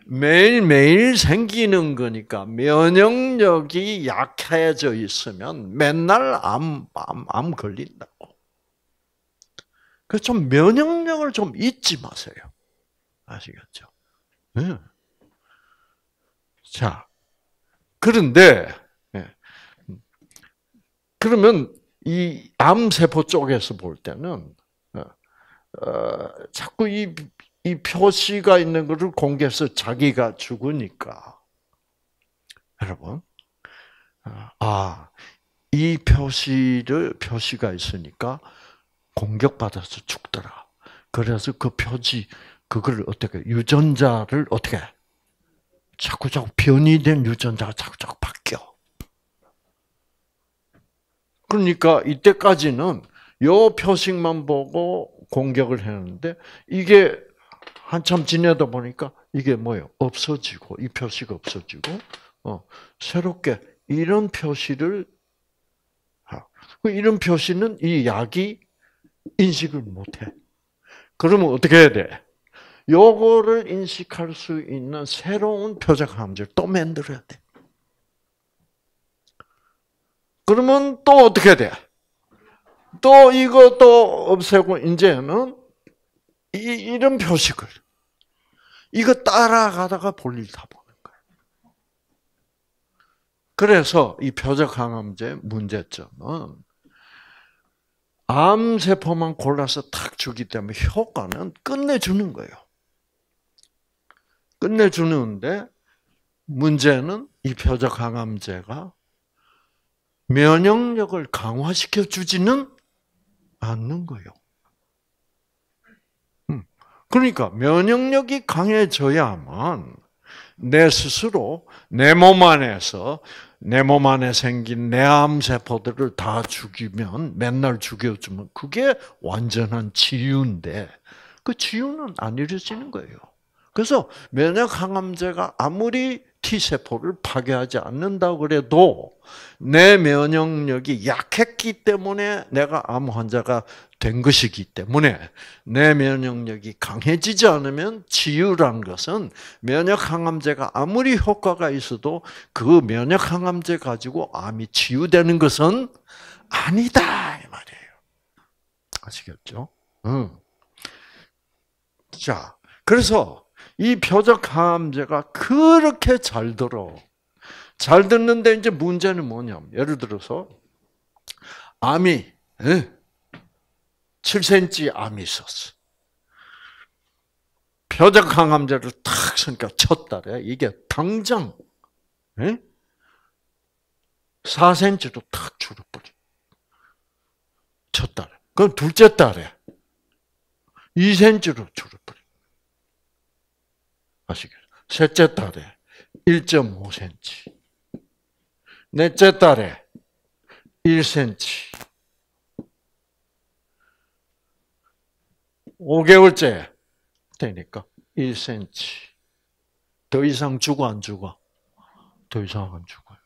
매일매일 생기는 거니까 면역력이 약해져 있으면 맨날 암, 암, 암 걸린다고. 그래서 좀 면역력을 좀 잊지 마세요. 아시겠죠? 네. 자, 그런데, 네. 그러면 이 암세포 쪽에서 볼 때는, 어, 어 자꾸 이이 표시가 있는 것을 공개해서 자기가 죽으니까 여러분 아이 표시를 표시가 있으니까 공격받아서 죽더라. 그래서 그 표지 그걸 어떻게 유전자를 어떻게 자꾸 자꾸 변이 된 유전자가 자꾸 자꾸 바뀌어. 그러니까 이때까지는 요 표식만 보고 공격을 했는데 이게 한참 지내다 보니까 이게 뭐예요? 없어지고 이 표시가 없어지고 어, 새롭게 이런 표시를 그 이런 표시는 이 약이 인식을 못해. 그러면 어떻게 해야 돼? 요거를 인식할 수 있는 새로운 표적 함지를 또 만들어야 돼. 그러면 또 어떻게 돼? 또 이것도 없애고 이제는 이, 이런 표식을 이거 따라가다가 볼일 다 보는 거예요. 그래서 이 표적 항암제 문제점은 암 세포만 골라서 탁 주기 때문에 효과는 끝내주는 거예요. 끝내주는데 문제는 이 표적 항암제가 면역력을 강화시켜 주지는 않는 거예요. 그러니까 면역력이 강해져야만 내 스스로 내 몸 안에서 내 몸 안에 생긴 내 암세포들을 다 죽이면 맨날 죽여주면 그게 완전한 치유인데 그 치유는 안 이루어지는 거예요. 그래서 면역 항암제가 아무리 T세포를 파괴하지 않는다고 그래도 내 면역력이 약했기 때문에 내가 암 환자가 된 것이기 때문에 내 면역력이 강해지지 않으면 치유란 것은 면역항암제가 아무리 효과가 있어도 그 면역항암제 가지고 암이 치유되는 것은 아니다 이 말이에요. 아시겠죠? 응. 자, 그래서 이 표적 함제가 그렇게 잘 들어. 잘 듣는데 이제 문제는 뭐냐면 예를 들어서 암이 7cm 암이 있었어. 표적 항암제를 탁 쓰니까 첫 달에 이게 당장 4cm로 탁 줄어버려. 첫 달에. 그럼 둘째 달에 2cm로 줄어버려. 아시겠 셋째 딸에 1.5cm. 넷째 딸에 1cm. 5개월째 되니까 1cm. 더 이상 주고 안 주고? 더 이상 안 죽어요.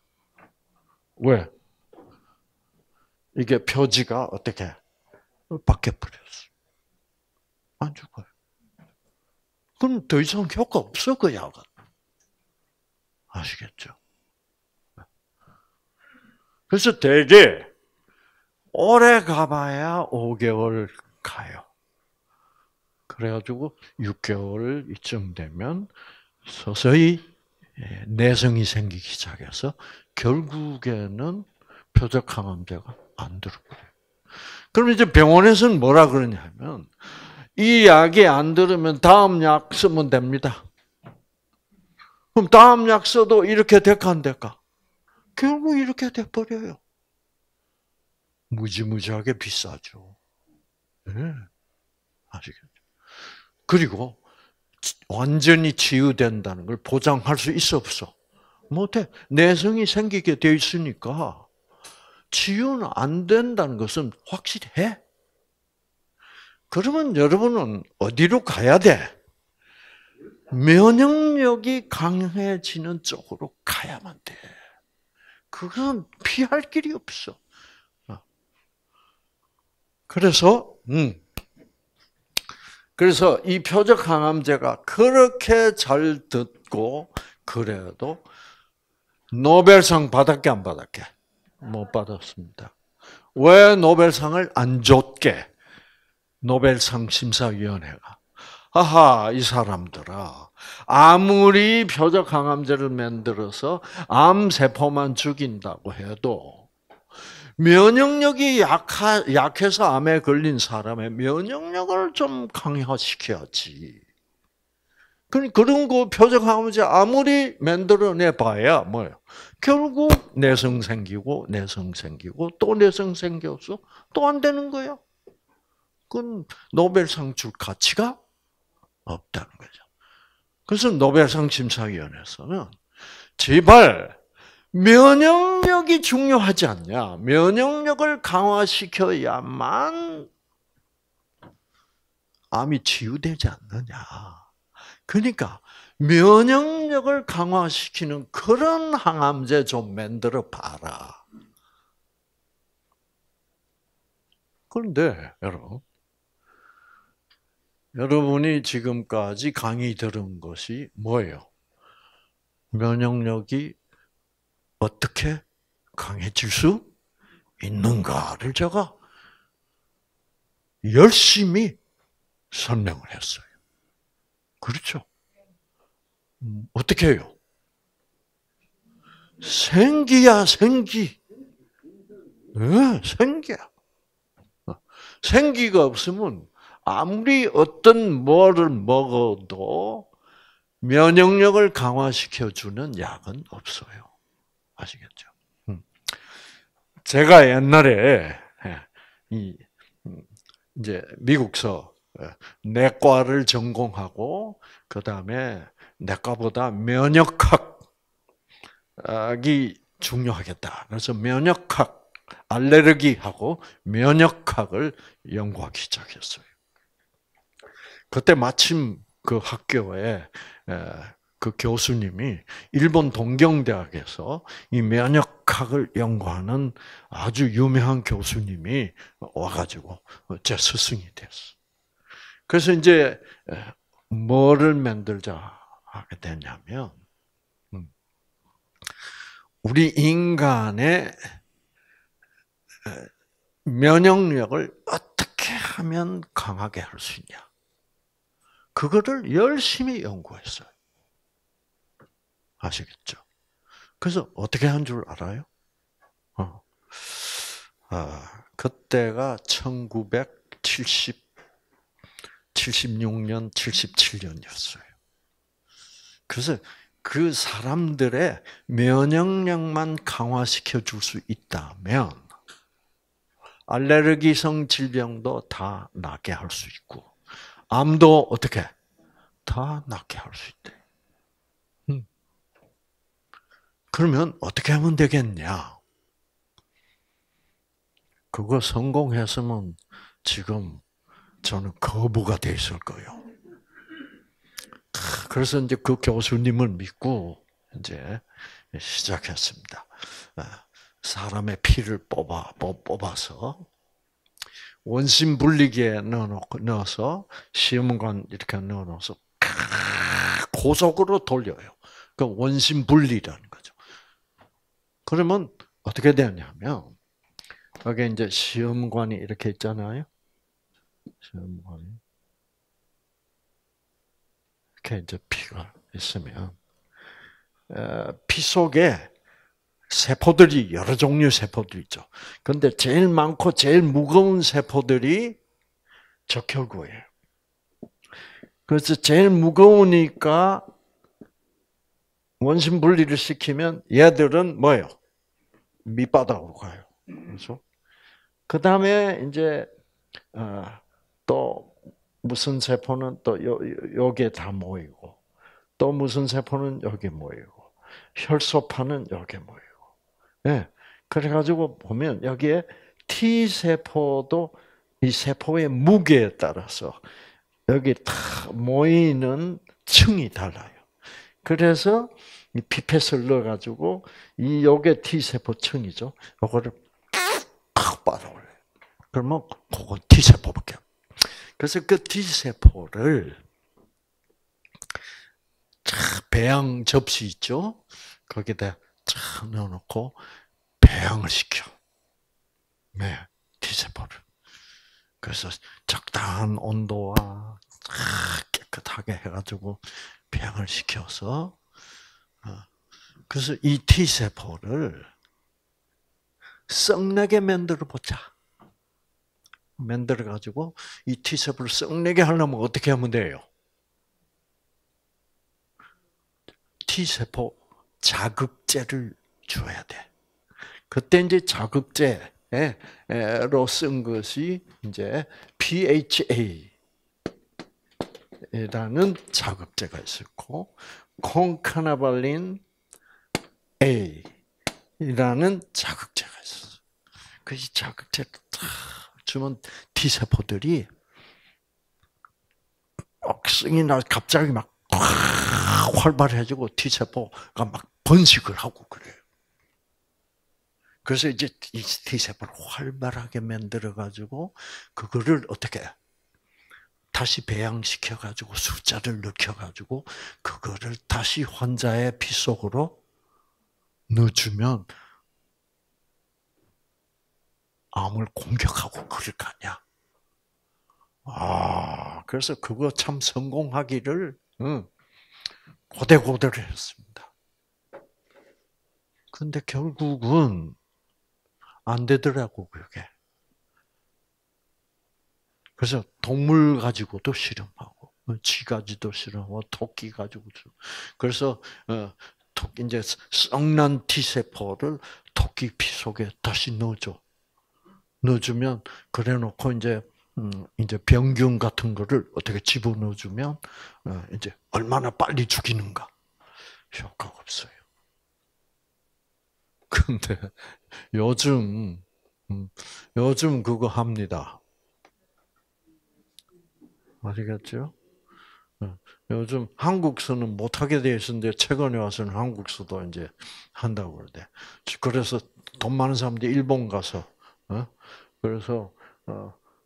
왜? 이게 표지가 어떻게? 바뀌어버렸어. 안 죽어요. 그럼 더 이상 효과 없어, 그 약은. 아시겠죠? 그래서 대개, 오래 가봐야 5개월 가요. 그래가지고 6개월 이쯤 되면 서서히 예, 내성이 생기기 시작해서 결국에는 표적 항암제가 안 들어가요. 그럼 이제 병원에서는 뭐라 그러냐면 이 약이 안 들으면 다음 약 쓰면 됩니다. 그럼 다음 약 써도 이렇게 될까 안 될까? 결국 이렇게 돼버려요. 무지무지하게 비싸죠. 네. 아시겠죠? 그리고 완전히 치유된다는 걸 보장할 수 있어 없어? 못해. 내성이 생기게 돼 있으니까 치유는 안 된다는 것은 확실해. 그러면 여러분은 어디로 가야 돼? 면역력이 강해지는 쪽으로 가야만 돼. 그건 피할 길이 없어. 어. 그래서, 음. 그래서 이 표적 항암제가 그렇게 잘 듣고, 그래도 노벨상 받았게 안 받았게? 못 받았습니다. 왜 노벨상을 안 줬게? 노벨상 심사위원회가 아하 이 사람들아 아무리 표적 항암제를 만들어서 암 세포만 죽인다고 해도 면역력이 약하, 약해서 암에 걸린 사람의 면역력을 좀 강화시켜야지. 그, 그런 거 표적 항암제 아무리 만들어내 봐야 뭐요? 결국 내성 생기고 내성 생기고 또 내성 생겨서 또 안 되는 거야. 그건 노벨상 줄 가치가 없다는 거죠. 그래서 노벨상 심사위원회에서는 제발 면역력이 중요하지 않냐. 면역력을 강화시켜야만 암이 치유되지 않느냐. 그러니까 면역력을 강화시키는 그런 항암제 좀 만들어 봐라. 그런데 여러분 여러분이 지금까지 강의 들은 것이 뭐예요? 면역력이 어떻게 강해질 수 있는가를 제가 열심히 설명을 했어요. 그렇죠? 음, 어떻게 해요? 생기야, 생기. 네, 생기야. 생기가 없으면 아무리 어떤 뭐를 먹어도 면역력을 강화시켜주는 약은 없어요. 아시겠죠? 음. 제가 옛날에 예, 음, 이제 미국서 예, 내과를 전공하고 그 다음에 내과보다 면역학이 중요하겠다. 그래서 면역학, 알레르기하고 면역학을 연구하기 시작했어요. 그때 마침 그 학교에 그 교수님이 일본 동경대학에서 이 면역학을 연구하는 아주 유명한 교수님이 와가지고 제 스승이 됐어. 그래서 이제 뭐를 만들자 하게 되냐면 음, 우리 인간의 면역력을 어떻게 하면 강하게 할 수 있냐. 그거를 열심히 연구했어요. 아시겠죠? 그래서 어떻게 한 줄 알아요? 어. 아, 그때가 1970, 76년, 77년이었어요. 그래서 그 사람들의 면역력만 강화시켜 줄 수 있다면, 알레르기성 질병도 다 나게 할 수 있고, 암도 어떻게 다 낫게 할 수 있대. 음. 그러면 어떻게 하면 되겠냐? 그거 성공했으면 지금 저는 거부가 돼 있을 거예요. 그래서 이제 그 교수님을 믿고 이제 시작했습니다. 아, 사람의 피를 뽑아 뽑아서 원심 분리기에 넣어놓고 넣어서 시험관 이렇게 넣어놓아서 고속으로 돌려요. 그 원심 분리라는 거죠. 그러면 어떻게 되냐면 여기 이제 시험관이 이렇게 있잖아요. 시험관 이렇게 이제 피가 있으면 어, 피 속에 세포들이 여러 종류 세포들이 있죠. 그런데 제일 많고 제일 무거운 세포들이 적혈구예요. 그래서 제일 무거우니까 원심 분리를 시키면 얘들은 뭐예요? 밑바닥으로 가요. 그렇죠? 그 다음에 이제 어, 또 무슨 세포는 또 여기에 다 모이고 또 무슨 세포는 여기 모이고 혈소판은 여기 모이고 예. 그래가지고 보면 여기에 T 세포도 이 세포의 무게에 따라서 여기 다 모이는 층이 달라요. 그래서 이 피펫을 넣어가지고 이 요게 T 세포 층이죠. 요거를 탁 빨아올려. 요 그러면 그거 T 세포밖에. 그래서 그 T 세포를 배양 접시 있죠. 거기다 탁 넣어놓고 배양을 시켜. 네, T세포를. 그래서 적당한 온도와 깨끗하게 해가지고 배양을 시켜서 어, 그래서 이 T세포를 썩내게 만들어 보자. 만들어 가지고 이 T세포를 썩내게 하려면 어떻게 하면 돼요? T세포 자극 자극제를 줘야 돼. 그때 이제 자극제로 쓴 것이 이제 PHA라는 자극제가 있었고 콩카나발린 A라는 자극제가 있었어. 그이 자극제를 다 주면 T 세포들이 억성이 나 갑자기 막막 활발해지고 T세포가 막 번식을 하고 그래요. 그래서 이제 T세포를 활발하게 만들어가지고, 그거를 어떻게, 다시 배양시켜가지고 숫자를 넣혀가지고, 그거를 다시 환자의 피 속으로 넣어주면, 암을 공격하고 그럴 거 아니야. 아, 그래서 그거 참 성공하기를, 응. 고대고대를 했습니다. 근데 결국은 안 되더라고, 그게. 그래서 동물 가지고도 실험하고, 어, 쥐 가지고도 실험하고, 토끼 가지고도. 그래서, 어, 토 이제 썩난 T세포를 토끼 피 속에 다시 넣어줘. 넣어주면, 그래 놓고 이제 음, 이제 병균 같은 거를 어떻게 집어넣어 주면 어, 이제 얼마나 빨리 죽이는가 효과가 없어요. 근데 요즘 음, 요즘 그거 합니다. 아시겠죠? 어, 요즘 한국서는 못하게 되어 있었는데 최근에 와서는 한국서도 이제 한다고 그러대. 그래서 돈 많은 사람들이 일본 가서 어, 그래서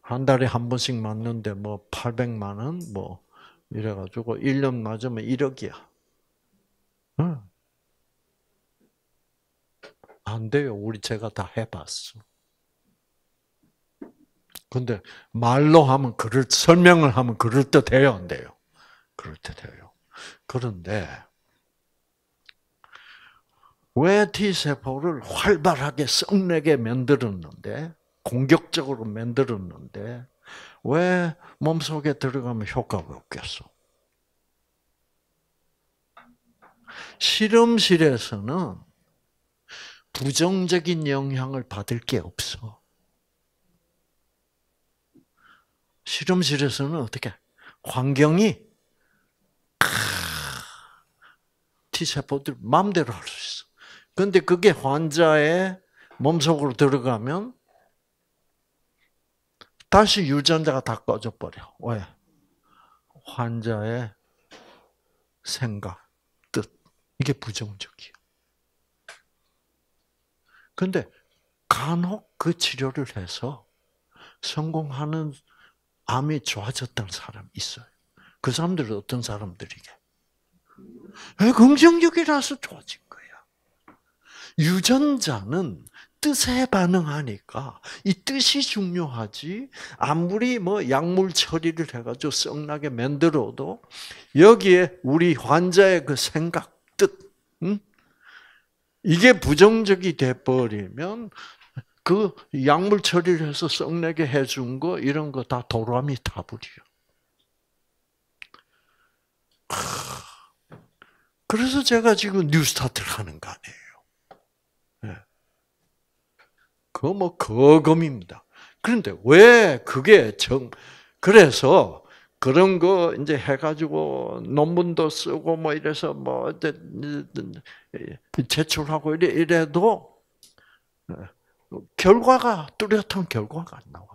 한 달에 한 번씩 맞는데 뭐 800만 원, 뭐, 이래가지고 1년 맞으면 1억이야. 응. 안 돼요. 우리 제가 다 해봤어. 근데 말로 하면 그럴, 설명을 하면 그럴듯해요, 안 돼요? 그럴듯해요. 그런데, 왜 T세포를 활발하게 썩내게 만들었는데, 공격적으로 만들었는데 왜 몸속에 들어가면 효과가 없겠어? 실험실에서는 부정적인 영향을 받을 게 없어. 실험실에서는 어떻게 환경이 T세포들 마음대로 할 수 있어. 근데 그게 환자의 몸속으로 들어가면 다시 유전자가 다 꺼져버려. 왜? 환자의 생각, 뜻. 이게 부정적이에요. 근데 간혹 그 치료를 해서 성공하는 암이 좋아졌던 사람 있어요. 그 사람들은 어떤 사람들이게? 긍정적이라서 좋아진 거야. 유전자는 뜻에 반응하니까 이 뜻이 중요하지 아무리 뭐 약물 처리를 해가지고 썩나게 만들어도 여기에 우리 환자의 그 생각 뜻 응? 이게 부정적이 돼 버리면 그 약물 처리를 해서 썩내게 해준 거 이런 거 다 도라미 타불이요. 그래서 제가 지금 뉴스타트를 하는 거 아니에요. 그거 뭐 거금입니다. 그런데 왜 그게 정 그래서 그런 거 이제 해가지고 논문도 쓰고 뭐 이래서 뭐 제출하고 이래 이래도 어, 결과가 뚜렷한 결과가 안 나와.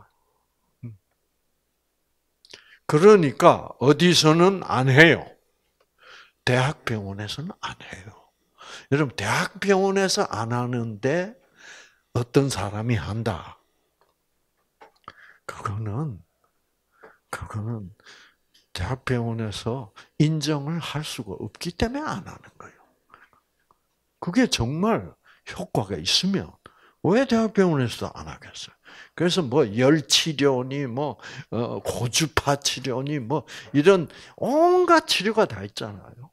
그러니까 어디서는 안 해요. 대학병원에서는 안 해요. 여러분 대학병원에서 안 하는데 어떤 사람이 한다. 그거는 그거는 대학병원에서 인정을 할 수가 없기 때문에 안 하는 거예요. 그게 정말 효과가 있으면 왜 대학병원에서 안 하겠어요? 그래서 뭐 열치료니 뭐 어, 고주파 치료니 뭐 이런 온갖 치료가 다 있잖아요.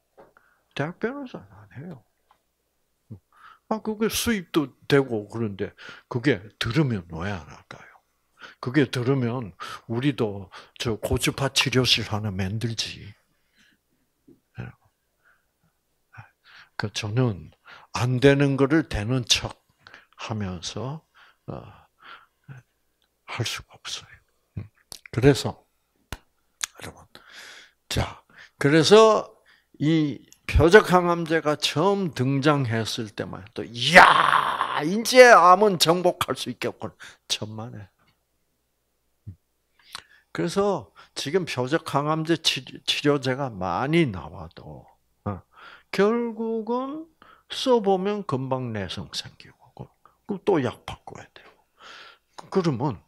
대학병원에서 안 해요. 아, 그게 수입도 되고 그런데 그게 들으면 왜 안 할까요? 그게 들으면 우리도 저 고주파 치료실 하나 만들지. 예. 그 저는 안 되는 거를 되는 척 하면서 어, 할 수가 없어요. 음. 그래서 여러분, 자 그래서 이 표적항암제가 처음 등장했을 때만 또 이야 이제 암은 정복할 수 있겠군 천만에. 그래서 지금 표적항암제 치료제가 많이 나와도 어, 결국은 써보면 금방 내성 생기고 그또약 바꿔야 돼요. 그, 그러면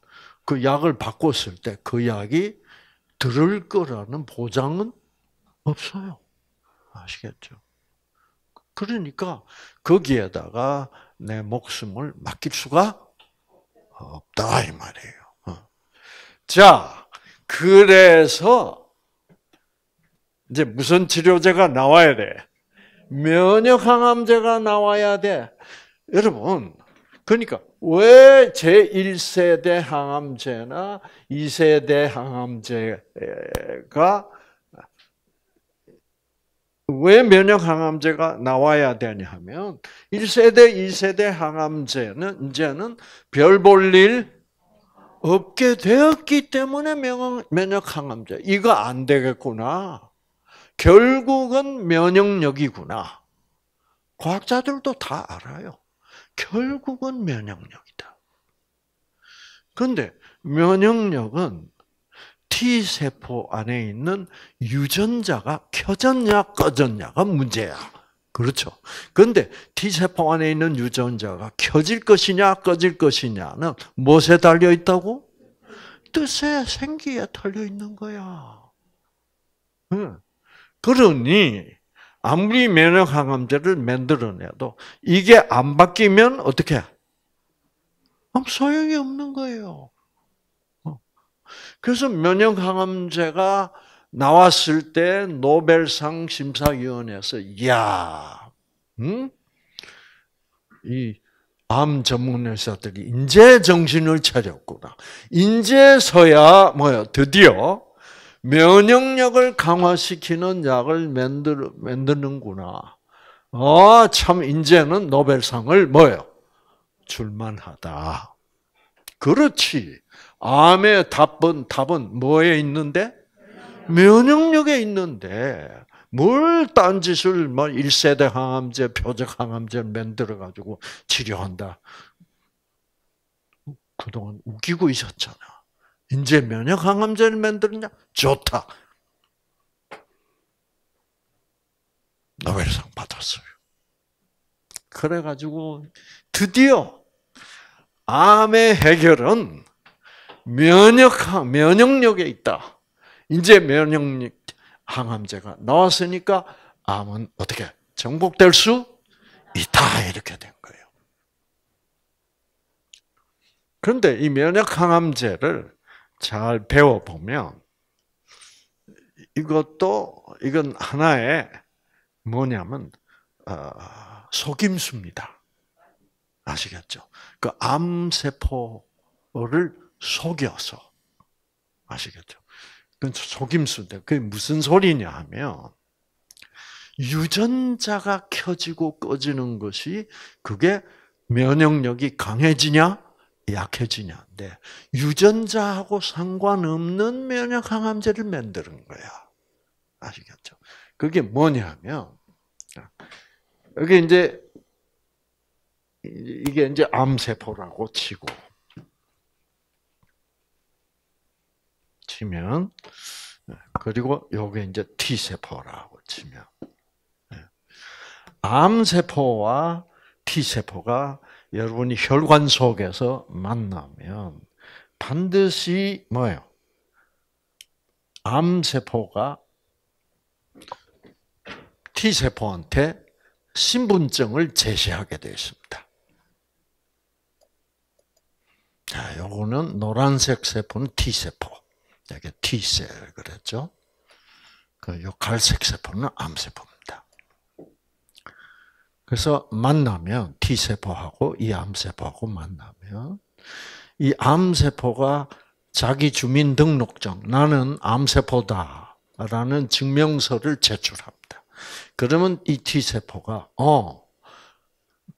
그 약을 바꿨을 때 그 약이 들을 거라는 보장은 없어요. 아시겠죠? 그러니까 거기에다가 내 목숨을 맡길 수가 없다 이 말이에요. 어. 자, 그래서 이제 무슨 치료제가 나와야 돼? 면역항암제가 나와야 돼. 여러분, 그러니까 왜 제1세대 항암제나 2세대 항암제가 왜 면역 항암제가 나와야 되냐 하면 1세대, 2세대 항암제는 이제는 별 볼 일 없게 되었기 때문에 면역 항암제 이거 안 되겠구나. 결국은 면역력이구나. 과학자들도 다 알아요. 결국은 면역력이다. 근데 면역력은 T 세포 안에 있는 유전자가 켜졌냐 꺼졌냐가 문제야. 그렇죠. 그런데 T 세포 안에 있는 유전자가 켜질 것이냐 꺼질 것이냐는 무엇에 달려 있다고? 뜻의 생기에 달려 있는 거야. 그러니 아무리 면역 항암제를 만들어내도 이게 안 바뀌면 어떻게? 아무 소용이 없는 거예요. 그래서 면역항암제가 나왔을 때 노벨상 심사위원회에서 야, 음? 이암 전문 의사들이 이제 정신을 차렸구나. 이제서야 뭐야 드디어 면역력을 강화시키는 약을 만들 만드는구나. 어, 참 이제는 노벨상을 뭐요? 줄만하다. 그렇지. 암의 답은 답은 뭐에 있는데? 면역력에 있는데 뭘 딴짓을 뭐 1세대 항암제, 표적 항암제 만들어 가지고 치료한다. 그동안 우기고 있었잖아. 이제 면역 항암제를 만들었냐? 좋다. 노벨상 받았어요. 그래 가지고 드디어 암의 해결은 면역 면역력에 있다. 이제 면역력 항암제가 나왔으니까 암은 어떻게 정복될 수 있다 이렇게 된 거예요. 그런데 이 면역 항암제를 잘 배워 보면 이것도 이건 하나의 뭐냐면 어, 속임수입니다. 아시겠죠? 그 암세포를 속여서 아시겠죠? 그 속임수인데 그게 무슨 소리냐 하면 유전자가 켜지고 꺼지는 것이 그게 면역력이 강해지냐 약해지냐인데 네. 유전자하고 상관없는 면역 항암제를 만드는 거야. 아시겠죠? 그게 뭐냐면 여기 이제 이게 이제 암세포라고 치고 치면 네, 그리고 여기 이제 T 세포라고 치면 네. 암 세포와 T 세포가 여러분이 혈관 속에서 만나면 반드시 뭐예요? 암 세포가 T 세포한테 신분증을 제시하게 되어 있습니다. 자, 요거는 노란색 세포는 T 세포. 이게 T셀 그랬죠? 그요 갈색 세포는 암세포입니다. 그래서 만나면 T세포하고 이 암세포하고 만나면 이 암세포가 자기 주민등록증 나는 암세포다라는 증명서를 제출합니다. 그러면 이 T세포가 어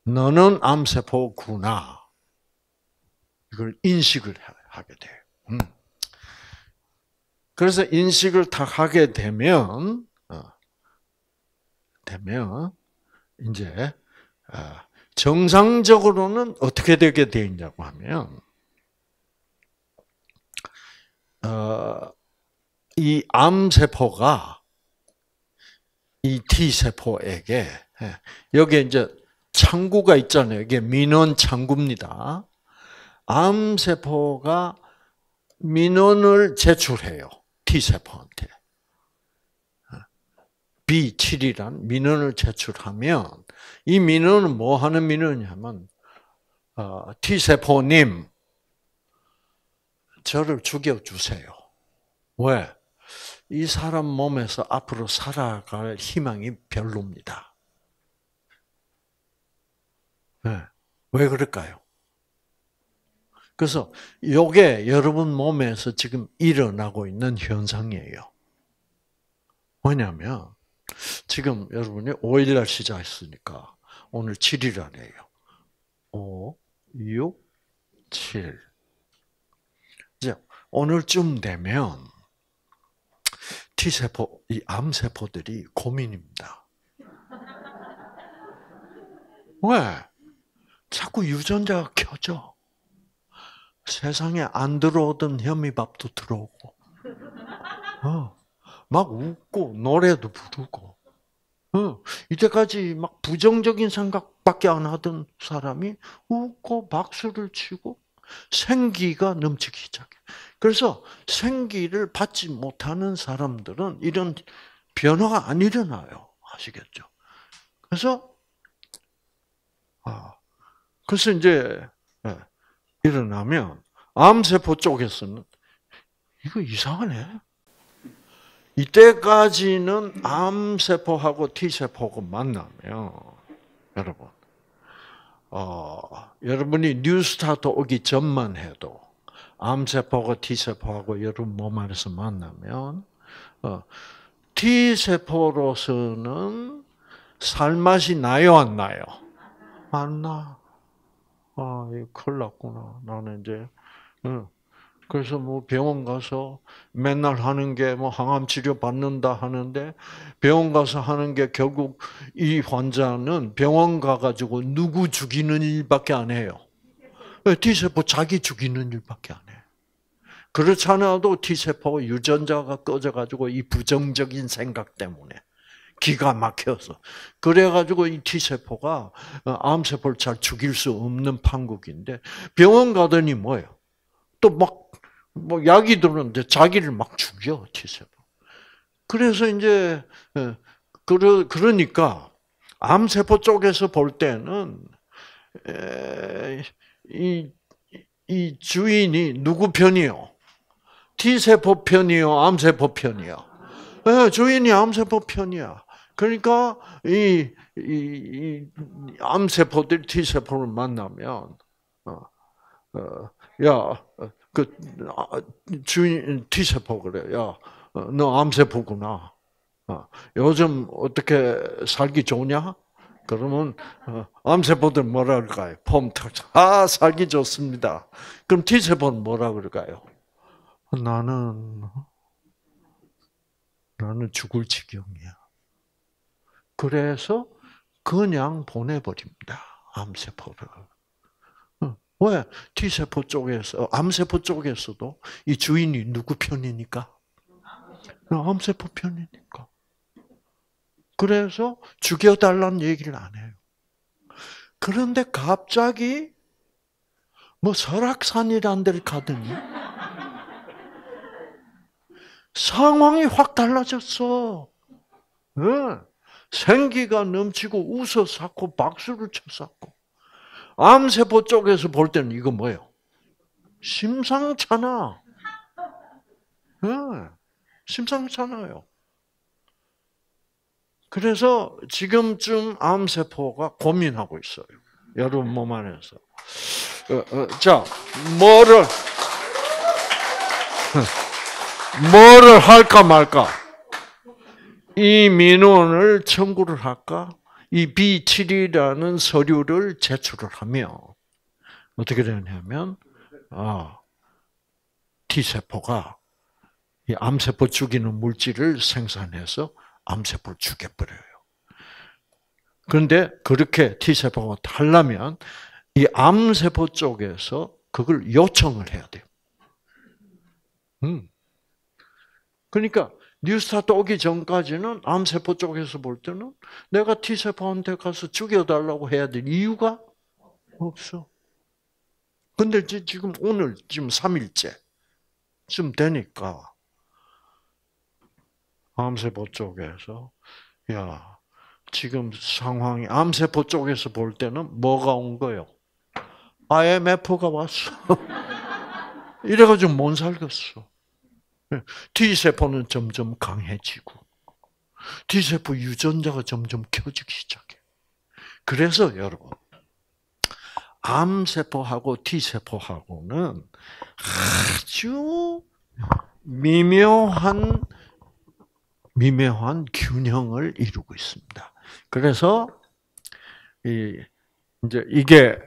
너는 암세포구나 이걸 인식을 하게 돼요. 음. 그래서 인식을 탁 하게 되면 어, 되면 이제 어, 정상적으로는 어떻게 되게 되 있냐고 하면 어, 이 암세포가 이 T세포에게 예, 여기에 이제 창구가 있잖아요. 이게 민원 창구입니다. 암세포가 민원을 제출해요. T세포한테 어? B7이란 민원을 제출하면 이 민원은 뭐 하는 민원이냐면 어, T세포님 저를 죽여주세요. 왜? 이 사람 몸에서 앞으로 살아갈 희망이 별로입니다. 네. 왜 그럴까요? 그래서 요게 여러분 몸에서 지금 일어나고 있는 현상이에요. 뭐냐면 지금 여러분이 5일 날 시작했으니까 오늘 7일 안에요. 5, 6, 7. 이제 오늘쯤 되면 T세포, 이 암세포들이 고민입니다. 왜? 자꾸 유전자가 켜져. 세상에 안 들어오던 현미밥도 들어오고, 어, 막 웃고, 노래도 부르고, 어, 이때까지 막 부정적인 생각밖에 안 하던 사람이 웃고 박수를 치고 생기가 넘치기 시작해. 그래서 생기를 받지 못하는 사람들은 이런 변화가 안 일어나요. 아시겠죠? 그래서, 아, 그래서 이제 일어나면 암세포 쪽에서는 이거 이상하네. 이때까지는 암세포하고 T세포가 만나면 여러분 어, 여러분이 뉴스타트 오기 전만 해도 암세포가 T세포하고 여러분 몸 안에서 만나면 어, T세포로서는 살맛이 나요 안 나요? 안 나. 아, 이 큰일 났구나. 나는 이제, 응. 그래서 뭐 병원 가서 맨날 하는 게 뭐 항암 치료 받는다 하는데 병원 가서 하는 게 결국 이 환자는 병원 가가지고 누구 죽이는 일밖에 안 해요. 티세포 네, 자기 죽이는 일밖에 안 해. 그렇지 않아도 T세포 유전자가 꺼져가지고 이 부정적인 생각 때문에. 기가 막혀서. 그래가지고 이 T세포가 어, 암세포를 잘 죽일 수 없는 판국인데 병원 가더니 뭐예요? 또 막, 뭐 약이 들었는데 자기를 막 죽여, T세포. 그래서 이제, 어, 그러, 그러니까 암세포 쪽에서 볼 때는, 이, 이 주인이 누구 편이요? T세포 편이요? 암세포 편이요? 네, 주인이 암세포 편이야. 그러니까 이, 이, 이 암세포들 T세포를 만나면 어, 어, 야, 그 아, 주인 T세포 그래. 야, 어, 너 암세포구나. 어, 요즘 어떻게 살기 좋냐? 그러면 어, 암세포들 뭐라 그럴까요? 폼탁. 아, 살기 좋습니다. 그럼 T세포는 뭐라 그럴까요? 나는 나는 죽을 지경이야. 그래서 그냥 보내버립니다. 암세포를. 왜? T세포 쪽에서, 암세포 쪽에서도 이 주인이 누구 편이니까? 암세포 편이니까. 그래서 죽여달라 얘기를 안 해요. 그런데 갑자기 뭐설악산이라 데를 가더니 상황이 확 달라졌어. 응. 생기가 넘치고 웃어쌓고 박수를 쳐쌓고 암세포 쪽에서 볼 때는 이거 뭐예요? 심상찮아. 네. 심상찮아요. 그래서 지금쯤 암세포가 고민하고 있어요. 여러분 몸 안에서. 어, 어, 자, 뭐를, 뭐를 할까 말까? 이 민원을 청구를 할까? 이 B7이라는 서류를 제출을 하면 어떻게 되냐면 아, T세포가 이 암세포 죽이는 물질을 생산해서 암세포를 죽여버려요. 그런데 그렇게 T세포가 달라면 이 암세포 쪽에서 그걸 요청을 해야 돼요. 음. 그러니까 뉴스타트 오기 전까지는 암세포 쪽에서 볼 때는 내가 T세포한테 가서 죽여달라고 해야 될 이유가 없어. 근데 지금 오늘, 지금 3일째, 쯤 되니까, 암세포 쪽에서, 야, 지금 상황이, 암세포 쪽에서 볼 때는 뭐가 온 거요? IMF가 왔어. 이래가지고 못 살겠어. T세포는 점점 강해지고 T세포 유전자가 점점 켜지기 시작해. 그래서 여러분 암세포하고 T세포하고는 아주 미묘한 미묘한 균형을 이루고 있습니다. 그래서 이제 이게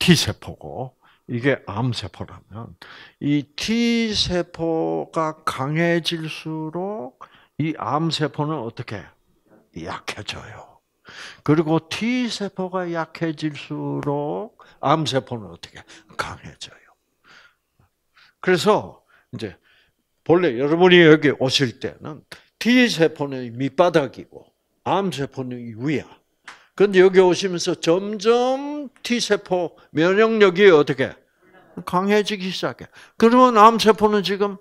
T세포고 이게 암세포라면 이 T세포가 강해질수록 이 암세포는 어떻게 약해져요. 그리고 T세포가 약해질수록 암세포는 어떻게 강해져요. 그래서 이제 본래 여러분이 여기 오실 때는 T세포는 밑바닥이고 암세포는 위야. 근데 여기 오시면서 점점 T세포 면역력이 어떻게? 강해지기 시작해. 그러면 암세포는 지금,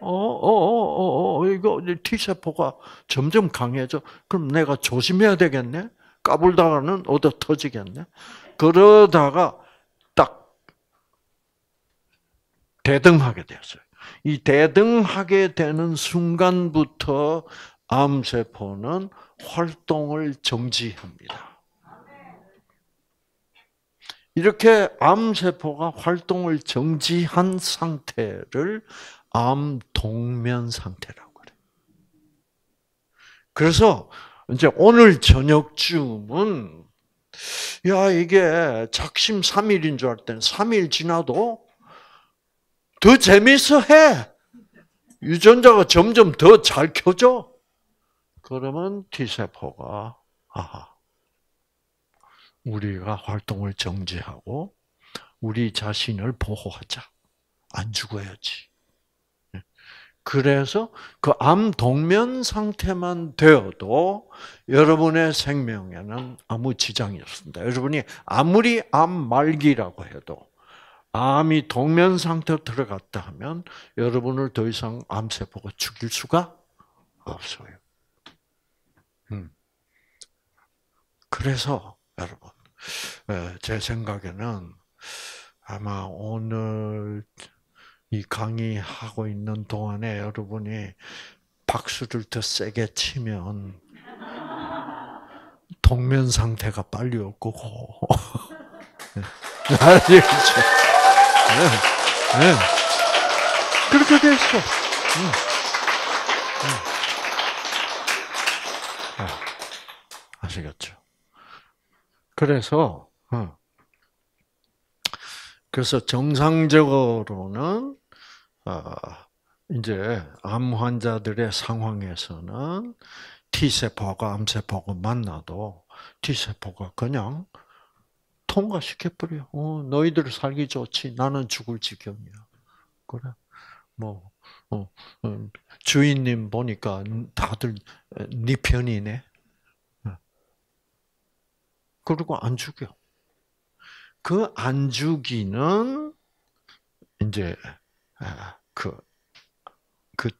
어, 어, 어, 어, 어 이거 T세포가 점점 강해져. 그럼 내가 조심해야 되겠네? 까불다가는 얻어 터지겠네? 그러다가 딱 대등하게 되었어요. 이 대등하게 되는 순간부터 암세포는 활동을 정지합니다. 이렇게 암세포가 활동을 정지한 상태를 암 동면 상태라고 그래. 그래서 이제 오늘 저녁쯤은 야 이게 작심 3일인 줄알 때는 3일 지나도 더 재밌어 해. 유전자가 점점 더 잘 켜져. 그러면 T세포가 아하. 우리가 활동을 정지하고 우리 자신을 보호하자. 안 죽어야지. 예. 그래서 그 암 동면 상태만 되어도 여러분의 생명에는 아무 지장이 없습니다. 여러분이 아무리 암 말기라고 해도 암이 동면 상태 들어갔다 하면 여러분을 더 이상 암세포가 죽일 수가 없어요. 음. 그래서 여러분. 예, 제 생각에는 아마 오늘 이 강의하고 있는 동안에 여러분이 박수를 더 세게 치면 동면 상태가 빨리 올 거고. 알 네. 네. 그렇게 됐어. 네. 네. 아시겠죠? 그래서 어. 그래서 정상적으로는 어, 이제 암 환자들의 상황에서는 T 세포가 암 세포가 만나도 T 세포가 그냥 통과시켜 버려. 어, 너희들 살기 좋지. 나는 죽을 지경이야. 그래. 뭐 어, 음, 주인님 보니까 다들 네 편이네. 그리고 안 죽여. 그 안 죽이는 이제 그, 그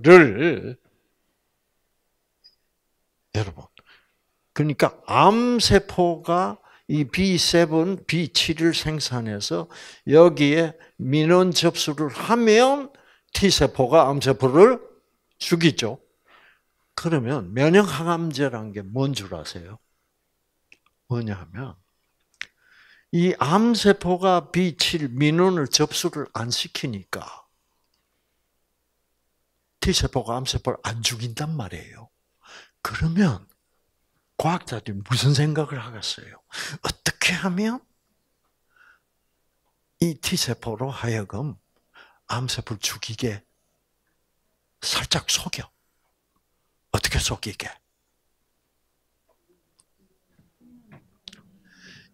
T세포를 여러분, 그러니까 암세포가 이 B7, B7을 생산해서 여기에 민원 접수를 하면 T세포가 암세포를 죽이죠. 그러면 면역 항암제란 게 뭔 줄 아세요? 뭐냐면 이 암세포가 B7 민원을 접수를 안 시키니까 T세포가 암세포를 안 죽인단 말이에요. 그러면 과학자들이 무슨 생각을 하겠어요? 어떻게 하면 이 T세포로 하여금 암세포를 죽이게 살짝 속여. 어떻게 속이게?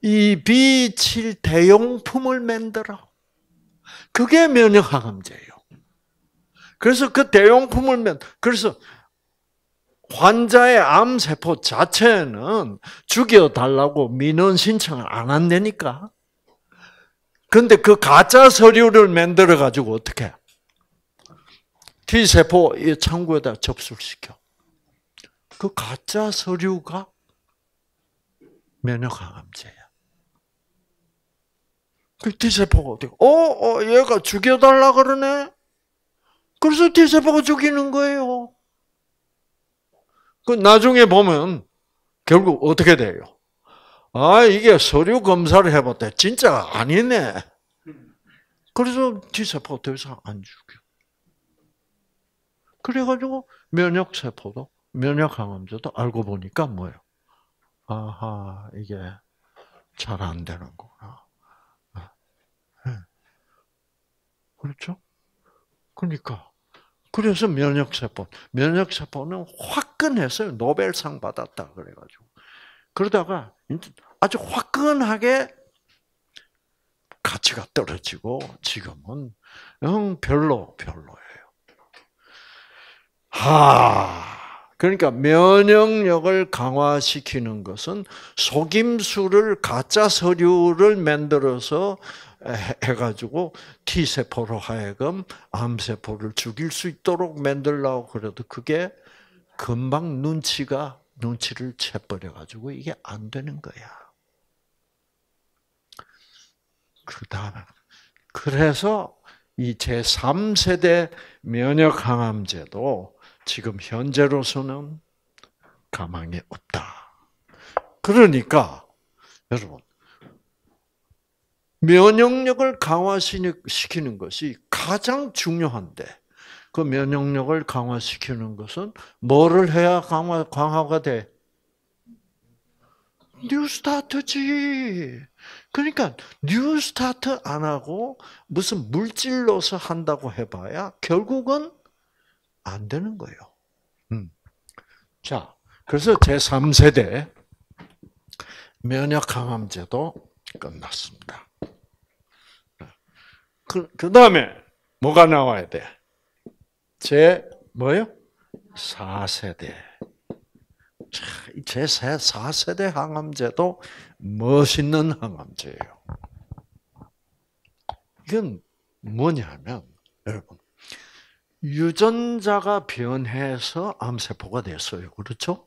이 빛을 대용품을 만들어. 그게 면역항암제예요. 그래서 그 대용품을 면 그래서 환자의 암세포 자체는 죽여달라고 민원 신청을 안 한다니까. 근데 그 가짜 서류를 만들어가지고 어떻게? T세포 창구에다 접수시켜. 그 가짜 서류가 면역 항암제야. 그 T세포가 어디, 어, 어, 얘가 죽여달라 그러네? 그래서 T세포가 죽이는 거예요. 그 나중에 보면 결국 어떻게 돼요? 아, 이게 서류 검사를 해봤더진짜 아니네. 그래서 T세포가 더 이상 안 죽여. 그래가지고 면역세포도 면역 항암제도 알고 보니까 뭐예요? 아하, 이게 잘 안 되는구나. 네. 네. 그렇죠? 그러니까. 그래서 면역세포. 면역세포는 화끈했어 노벨상 받았다. 그래가지고. 그러다가 아주 화끈하게 가치가 떨어지고 지금은 영 별로 별로예요. 하. 그러니까 면역력을 강화시키는 것은 속임수를 가짜 서류를 만들어서 해가지고 T 세포로 하여금 암 세포를 죽일 수 있도록 만들라고 그래도 그게 금방 눈치가 눈치를 채버려가지고 이게 안 되는 거야. 그다 그래서 이 제3세대 면역항암제도 지금 현재로서는 가망이 없다. 그러니까 여러분 면역력을 강화시키는 것이 가장 중요한데 그 면역력을 강화시키는 것은 뭐를 해야 강화 강화가 돼? 뉴스타트지. 그러니까 뉴스타트 안 하고 무슨 물질로서 한다고 해봐야 결국은 안 되는 거예요. 음. 자, 그래서 제3세대 면역 항암제도 끝났습니다. 그, 그 다음에 뭐가 나와야 돼? 제, 뭐요? 4세대. 제 4세대 항암제도 멋있는 항암제예요. 이건 뭐냐면, 여러분, 유전자가 변해서 암세포가 됐어요. 그렇죠?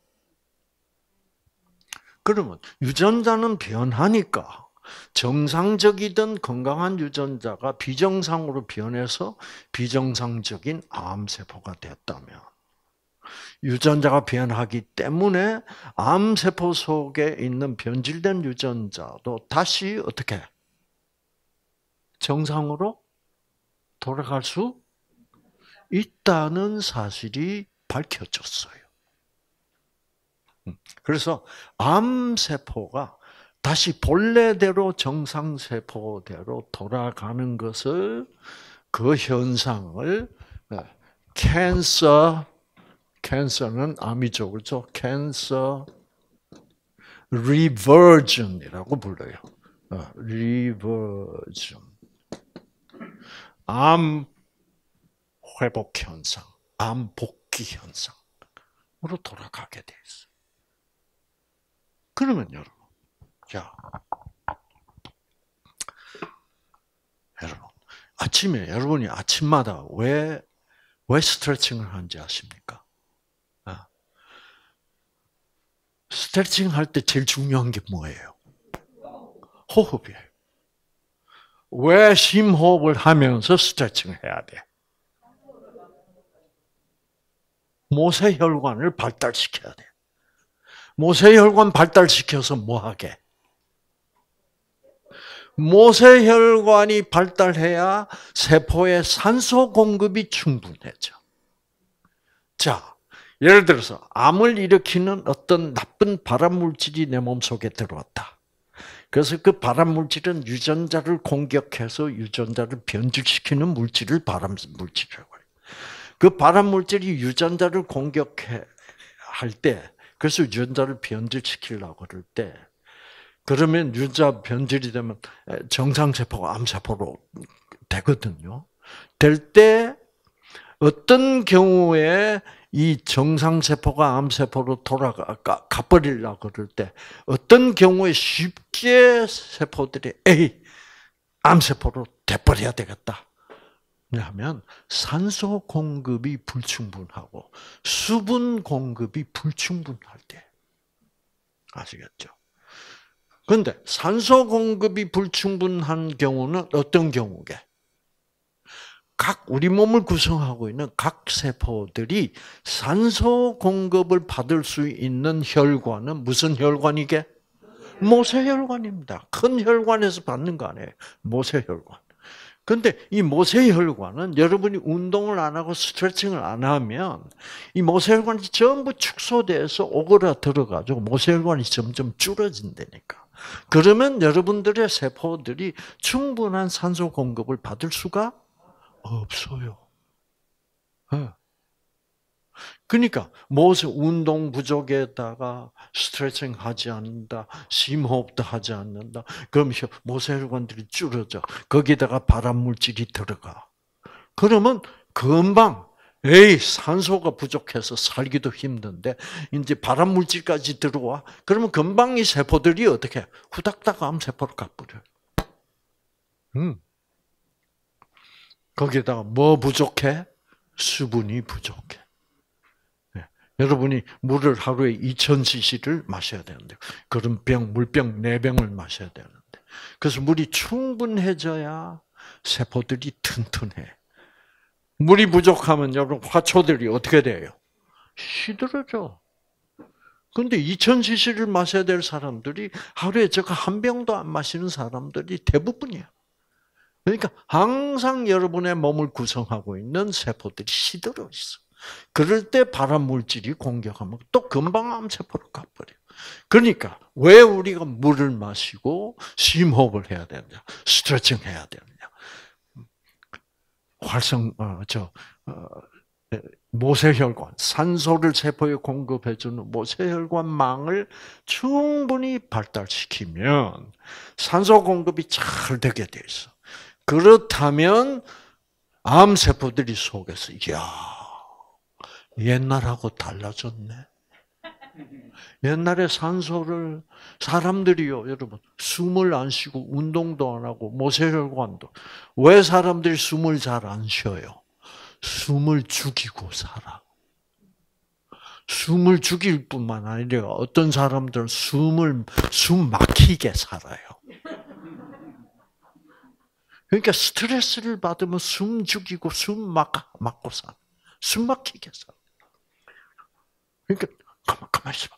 그러면 유전자는 변하니까 정상적이든 건강한 유전자가 비정상으로 변해서 비정상적인 암세포가 됐다면 유전자가 변하기 때문에 암세포 속에 있는 변질된 유전자도 다시 어떻게 정상으로 돌아갈 수 있다는 사실이 밝혀졌어요. 음, 그래서 암세포가 다시 본래대로 정상세포대로 돌아가는 것을 그 현상을 캔서 어, 캔서는 암이죠. 그렇죠? 캔서 리버전이라고 불러요. 리버전. 어, 암 회복 현상, 암 복귀 현상으로 돌아가게 돼 있어요. 그러면 여러분, 자, 여러분, 아침에 여러분이 아침마다 왜, 왜 스트레칭을 하는지 아십니까? 아. 스트레칭 할 때 제일 중요한 게 뭐예요? 호흡이에요. 왜 심호흡을 하면서 스트레칭을 해야 돼? 모세혈관을 발달시켜야 돼. 모세혈관 발달시켜서 뭐하게? 모세혈관이 발달해야 세포의 산소 공급이 충분해져. 자, 예를 들어서 암을 일으키는 어떤 나쁜 발암물질이 내 몸속에 들어왔다. 그래서 그 발암물질은 유전자를 공격해서 유전자를 변질시키는 물질을 발암물질이라고 해요. 그 발암물질이 유전자를 공격해 할 때, 그래서 유전자를 변질시키려고 그럴 때, 그러면 유전자 변질이 되면 정상세포가 암세포로 되거든요. 될 때, 어떤 경우에 이 정상세포가 암세포로 돌아가, 가버리려 고 그럴 때, 어떤 경우에 쉽게 세포들이, 에이, 암세포로 돼버려야 되겠다. 왜냐하면 산소 공급이 불충분하고 수분 공급이 불충분할 때 아시겠죠? 그런데 산소 공급이 불충분한 경우는 어떤 경우게? 각 우리 몸을 구성하고 있는 각 세포들이 산소 공급을 받을 수 있는 혈관은 무슨 혈관이게? 모세혈관입니다. 큰 혈관에서 받는 거 아니에요. 모세혈관. 근데 이모세 혈관은 여러분이 운동을 안 하고 스트레칭을 안 하면 이 모세혈관이 전부 축소돼서 오그라들어가지고 모세혈관이 점점 줄어진다니까. 그러면 여러분들의 세포들이 충분한 산소 공급을 받을 수가 없어요. 예. 그러니까 무엇 운동 부족에다가 스트레칭 하지 않는다, 심호흡도 하지 않는다. 그럼 모세혈관들이 줄어져. 거기다가 발암물질이 들어가. 그러면 금방 에이 산소가 부족해서 살기도 힘든데 이제 발암물질까지 들어와. 그러면 금방 이 세포들이 어떻게 후닥닥 암세포로 가버려. 음. 거기다가 뭐 부족해? 수분이 부족해. 여러분이 물을 하루에 2000cc를 마셔야 되는데 그런 병, 물병 4병을 마셔야 되는데 그래서 물이 충분해져야 세포들이 튼튼해. 물이 부족하면 여러분 화초들이 어떻게 돼요? 시들어져. 근데 2000cc를 마셔야 될 사람들이 하루에 저거 한 병도 안 마시는 사람들이 대부분이야. 그러니까 항상 여러분의 몸을 구성하고 있는 세포들이 시들어 있어. 그럴 때 발암물질이 공격하면 또 금방 암세포로 가버려. 그러니까 왜 우리가 물을 마시고 심호흡을 해야 되느냐, 스트레칭 해야 되느냐, 활성 어저 어, 어 모세혈관, 산소를 세포에 공급해주는 모세혈관망을 충분히 발달시키면 산소 공급이 잘 되게 돼 있어. 그렇다면 암세포들이 속에서, 이야, 옛날하고 달라졌네. 옛날에 산소를 사람들이요, 여러분, 숨을 안 쉬고 운동도 안 하고 모세혈관도 왜 사람들이 숨을 잘 안 쉬어요? 숨을 죽이고 살아. 숨을 죽일 뿐만 아니라 어떤 사람들은 숨을 숨 막히게 살아요. 그러니까 스트레스를 받으면 숨 죽이고 숨 막, 막고 살숨 막히게 살 그러니까 가만 가만 있어봐.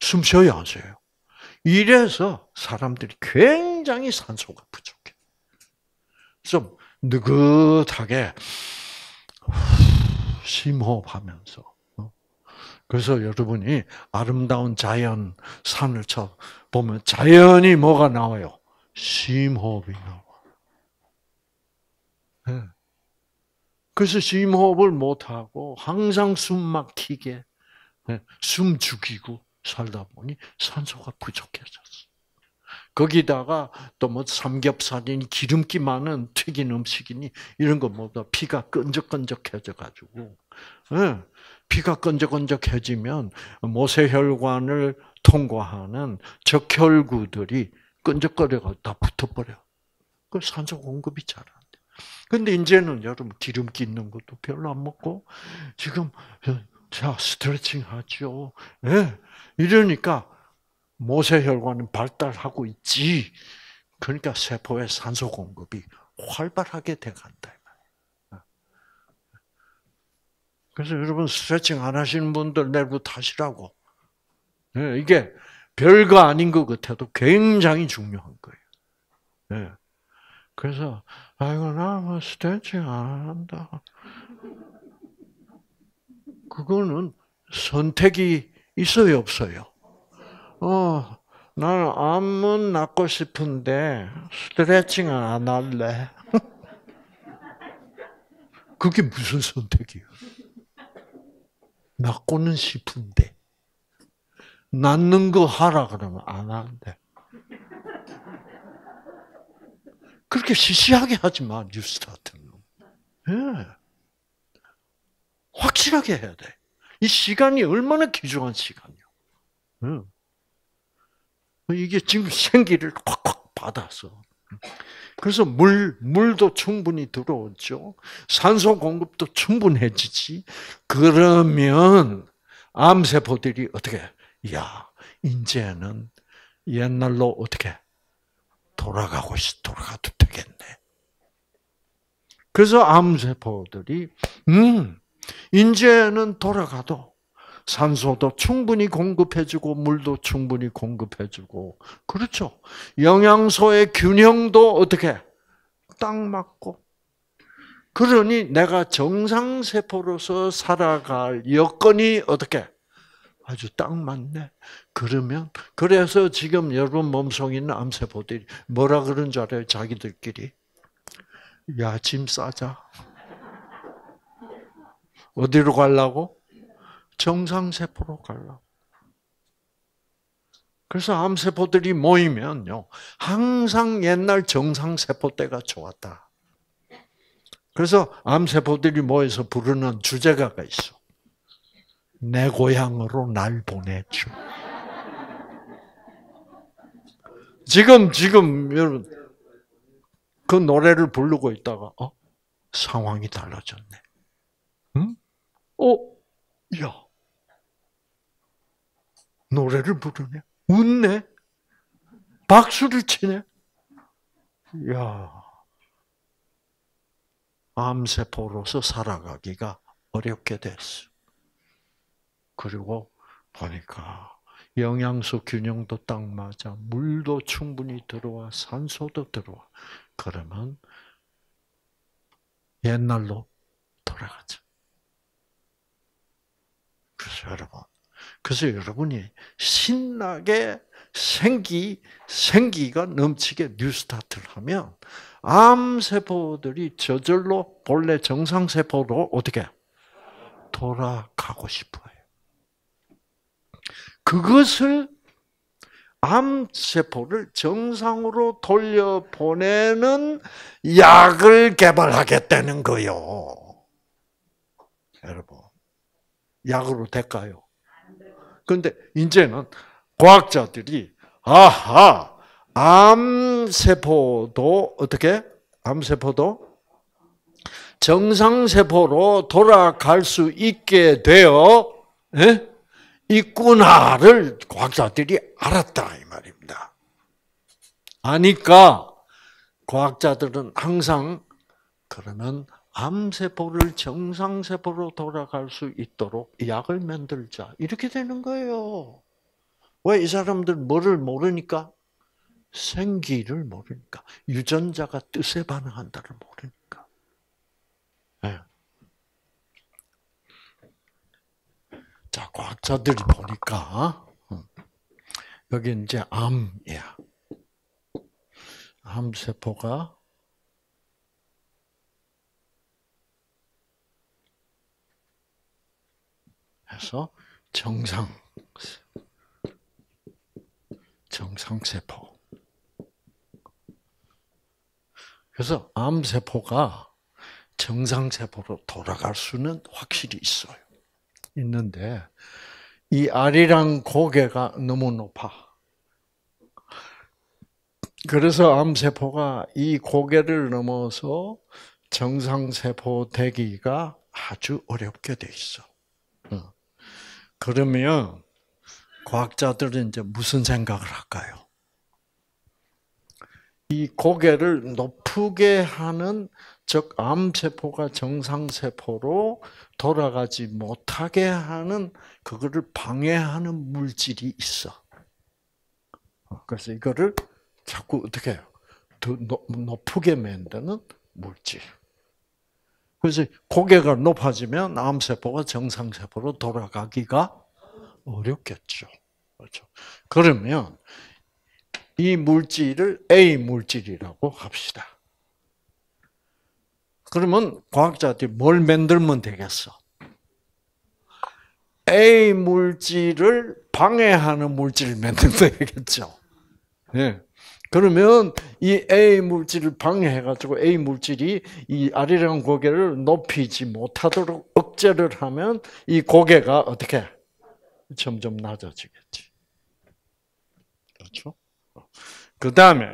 숨 쉬어야 안 쉬어요. 이래서 사람들이 굉장히 산소가 부족해. 좀 느긋하게 심호흡하면서. 어? 그래서 여러분이 아름다운 자연 산을 쳐 보면 자연이 뭐가 나와요? 심호흡이 나와. 예. 그래서 심호흡을 못하고 항상 숨 막히게 네, 숨 죽이고 살다 보니 산소가 부족해졌어. 거기다가 또 뭐 삼겹살이니 기름기 많은 튀긴 음식이니 이런 것보다 뭐 피가 끈적끈적해져 가지고 네, 피가 끈적끈적해지면 모세혈관을 통과하는 적혈구들이 끈적거려가 다 붙어버려. 그 산소 공급이 잘 안. 근데 이제는 여러분 기름기 있는 것도 별로 안 먹고 지금 예, 자 스트레칭 하죠. 네. 이러니까 모세혈관은 발달하고 있지. 그러니까 세포의 산소 공급이 활발하게 돼간다. 예. 그래서 여러분 스트레칭 안 하시는 분들 내부터 하시라고. 네, 이게 별거 아닌 것 같아도 굉장히 중요한 거예요. 네. 그래서 아이고 나 스트레칭 안 한다. 그거는 선택이 있어요 없어요. 어 나는 암은 낫고 싶은데 스트레칭은 안 할래. 그게 무슨 선택이에요? 낫고는 싶은데. 낫는 거 하라 그러면 안 한대. 그렇게 시시하게 하지 마, 뉴스타트는. 네. 예. 확실하게 해야 돼. 이 시간이 얼마나 귀중한 시간이요. 네. 예. 그 이게 지금 생기를 콱콱 받아서. 그래서 물, 물도 충분히 들어오죠. 산소 공급도 충분해지지. 그러면 암세포들이 어떻게, 야, 이제는 옛날로 어떻게 돌아가고 있어. 돌아가도 되겠네. 그래서 암세포들이, 음, 이제는 돌아가도 산소도 충분히 공급해주고, 물도 충분히 공급해주고, 그렇죠. 영양소의 균형도 어떻게? 딱 맞고. 그러니 내가 정상세포로서 살아갈 여건이 어떻게? 아주 딱 맞네. 그러면 그래서 지금 여러분 몸속에 는 암세포들이 뭐라 그런 줄 알아요? 자기들끼리 야짐 싸자. 어디로 가려고? 정상세포로 가려고. 그래서 암세포들이 모이면요. 항상 옛날 정상세포 때가 좋았다. 그래서 암세포들이 모여서 부르는 주제가가 있어. 내 고향으로 날 보내줘. 지금, 지금, 여러분, 그 노래를 부르고 있다가, 어? 상황이 달라졌네. 응? 어? 야. 노래를 부르네. 웃네. 박수를 치네. 야. 암세포로서 살아가기가 어렵게 됐어. 그리고 보니까 영양소 균형도 딱 맞아. 물도 충분히 들어와. 산소도 들어와. 그러면 옛날로 돌아가죠. 그래서 여러분, 그래서 여러분이 신나게 생기, 생기가 넘치게 뉴스타트를 하면 암세포들이 저절로 본래 정상세포로 어떻게 돌아가고 싶어요. 그것을 암세포를 정상으로 돌려보내는 약을 개발하겠다는 거요. 여러분, 약으로 될까요? 그런데 이제는 과학자들이 아하 암세포도 어떻게 암세포도 정상세포로 돌아갈 수 있게 되어 에? 예? 있구나를 과학자들이 알았다 이 말입니다. 아니까 과학자들은 항상 그러면 암세포를 정상세포로 돌아갈 수 있도록 약을 만들자. 이렇게 되는 거예요. 왜 이 사람들 뭐를 모르니까? 생기를 모르니까. 유전자가 뜻에 반응한다를 모르니까. 학자들이 보니까 어, 여기 이제 암이야. 암 세포가 해서 정상 정상 세포. 그래서 암 세포가 정상 세포로 돌아갈 수는 확실히 있어요. 있는데 이 아리랑 고개가 너무 높아. 그래서 암세포가 이 고개를 넘어서 정상세포 되기가 아주 어렵게 돼 있어. 어. 그러면 과학자들은 이제 무슨 생각을 할까요? 이 고개를 높게 하는 즉 암세포가 정상세포로 돌아가지 못하게 하는 그거를 방해하는 물질이 있어. 어, 그래서 이거를 자꾸 어떻게 해요? 더 높게 만드는 물질. 그래서 고개가 높아지면 암세포가 정상세포로 돌아가기가 어렵겠죠. 그렇죠. 그러면 이 물질을 A 물질이라고 합시다. 그러면 과학자한테 뭘 만들면 되겠어? A 물질을 방해하는 물질을 만든다겠죠. 예. 그러면 이 A 물질을 방해해가지고 A 물질이 이 아리랑 고개를 높이지 못하도록 억제를 하면 이 고개가 어떻게 점점 낮아지겠지. 그렇죠? 어. 그 다음에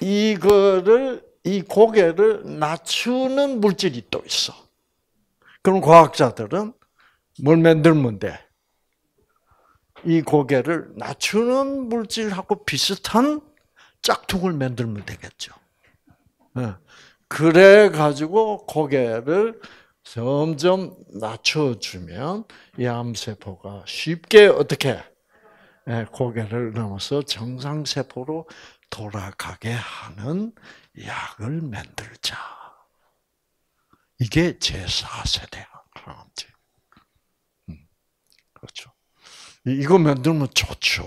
이거를 이 고개를 낮추는 물질이 또 있어. 그럼 과학자들은 뭘 만들면 돼? 이 고개를 낮추는 물질하고 비슷한 짝퉁을 만들면 되겠죠. 예. 그래 가지고 고개를 점점 낮춰주면 암세포가 쉽게 어떻게 예, 고개를 넘어서 정상세포로 돌아가게 하는 약을 만들자. 이게 제4세대 항암제. 음, 그렇죠. 이거 만들면 좋죠.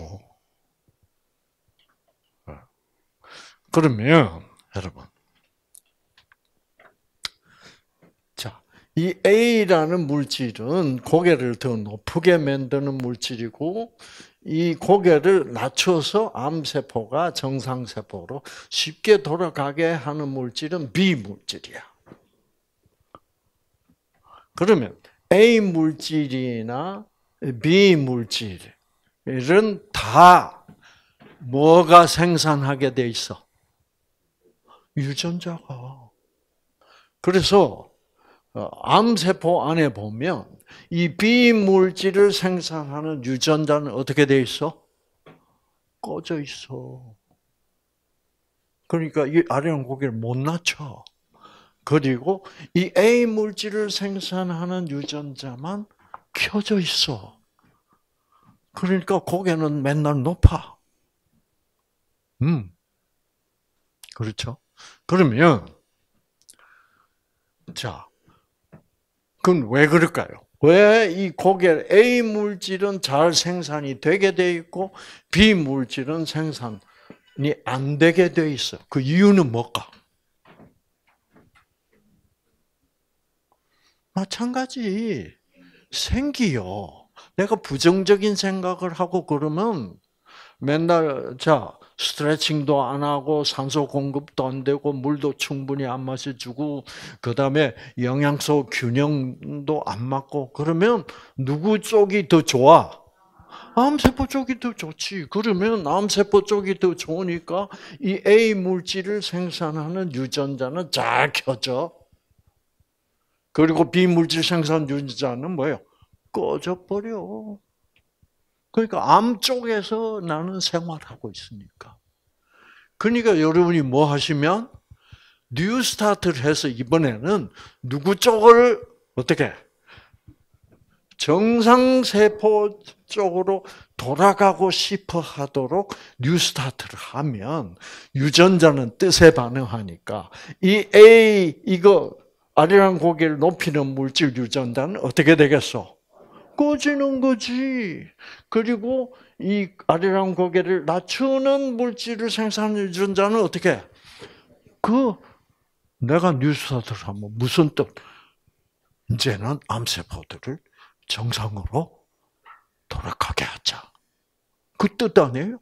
어. 그러면, 여러분. 자, 이 A라는 물질은 고개를 더 높게 만드는 물질이고, 이 고개를 낮춰서 암세포가 정상세포로 쉽게 돌아가게 하는 물질은 B 물질이야. 그러면 A 물질이나 B 물질은 다 뭐가 생산하게 돼 있어? 유전자가. 그래서 어, 암세포 안에 보면 이 비물질을 생산하는 유전자는 어떻게 돼 있어? 꺼져 있어. 그러니까 이 아령 고기를 못 낮춰. 그리고 이 A 물질을 생산하는 유전자만 켜져 있어. 그러니까 고개는 맨날 높아. 음. 그렇죠? 그러면 자, 그건 왜 그럴까요? 왜 이 고개 A 물질은 잘 생산이 되게 돼 있고 B 물질은 생산이 안 되게 돼 있어. 그 이유는 뭘까? 마찬가지 생기요. 내가 부정적인 생각을 하고 그러면 맨날 자 스트레칭도 안 하고 산소 공급도 안 되고 물도 충분히 안 마셔주고 그다음에 영양소 균형도 안 맞고 그러면 누구 쪽이 더 좋아? 암세포 쪽이 더 좋지. 그러면 암세포 쪽이 더 좋으니까 이 A 물질을 생산하는 유전자는 잘 켜져. 그리고 B 물질 생산 유전자는 뭐예요? 꺼져버려. 그러니까 암 쪽에서 나는 생활하고 있으니까. 그러니까 여러분이 뭐 하시면 뉴 스타트를 해서 이번에는 누구 쪽을 어떻게 정상세포 쪽으로 돌아가고 싶어 하도록 뉴 스타트를 하면 유전자는 뜻에 반응하니까 이 A, 이거 아리랑 고개를 높이는 물질 유전자는 어떻게 되겠어? 꺼지는 거지. 그리고 이 아리랑 고개를 낮추는 물질을 생산해 주는 자는 어떻게? 그 내가 뉴스타트를 하면 무슨 뜻? 이제는 암세포들을 정상으로 돌아가게 하자. 그 뜻 아니에요?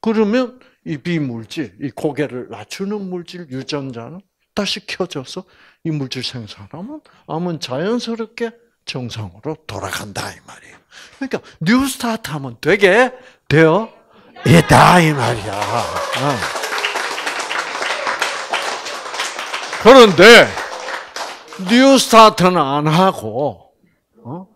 그러면 이 비물질, 이 고개를 낮추는 물질 유전자는 다시 켜져서 이 물질 생산하면 암은 자연스럽게 정상으로 돌아간다 이 말이에요. 그러니까 뉴스타트 하면 되게 되어 있다 이 말이야. 어. 그런데 뉴스타트는 안 하고 어?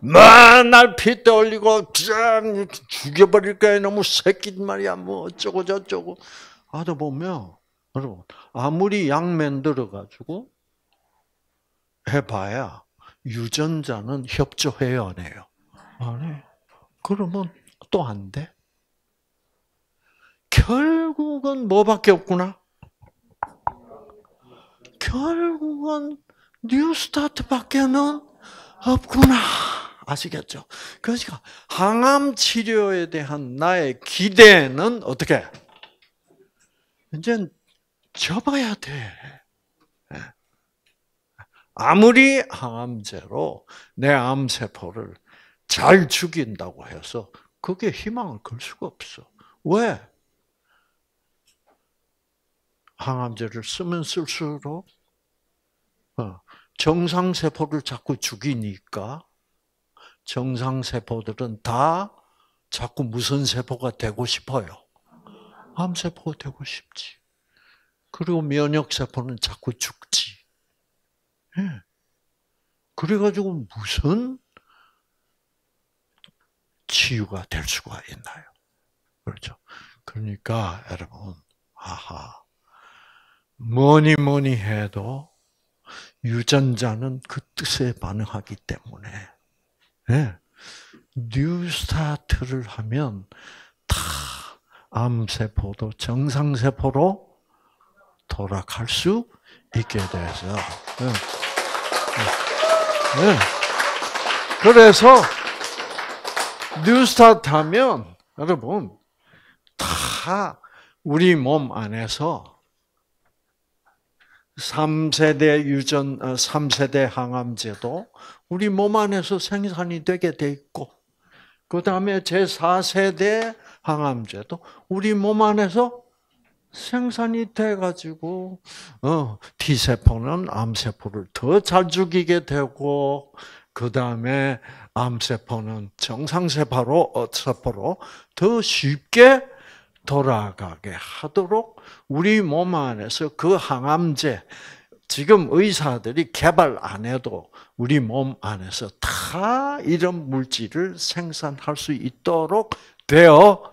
맨날 핏대 올리고 짠 죽여버릴 거야 너무 새끼 말이야 뭐 어쩌고 저쩌고 하다 보면 여러분 아무리 양면 들어가지고 해봐야 유전자는 협조해요, 안 해요? 안 해. 그러면 또 안 돼? 결국은 뭐밖에 없구나? 결국은 뉴 스타트밖에는 없구나. 아시겠죠? 그러니까 항암 치료에 대한 나의 기대는 어떻게? 이제 접어야 돼. 아무리 항암제로 내 암세포를 잘 죽인다고 해서 그게 희망을 걸 수가 없어. 왜? 항암제를 쓰면 쓸수록 어, 정상세포를 자꾸 죽이니까 정상세포들은 다 자꾸 무슨 세포가 되고 싶어요? 암세포가 되고 싶지. 그리고 면역세포는 자꾸 죽지. 그래가지고 무슨 치유가 될 수가 있나요? 그렇죠. 그러니까 여러분, 아하, 뭐니 뭐니 해도 유전자는 그 뜻에 반응하기 때문에 네. 뉴스타트를 하면 다 암세포도 정상세포로 돌아갈 수 있게 돼서. 네. 네. 네. 그래서 뉴스타트 하면 여러분 다 우리 몸 안에서 3세대 유전 3세대 어, 항암제도 우리 몸 안에서 생산이 되게 돼 있고 그다음에 제4세대 항암제도 우리 몸 안에서 생산이 돼가지고 어, T 세포는 암 세포를 더 잘 죽이게 되고 그 다음에 암 세포는 정상 세포로 어, 세포로 더 쉽게 돌아가게 하도록 우리 몸 안에서 그 항암제 지금 의사들이 개발 안 해도 우리 몸 안에서 다 이런 물질을 생산할 수 있도록 되어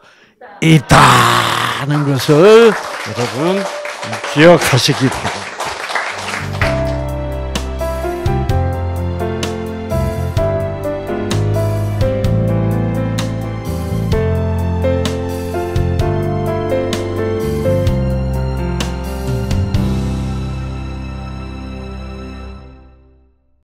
있다는 것을 여러분 기억하시기 바랍니다.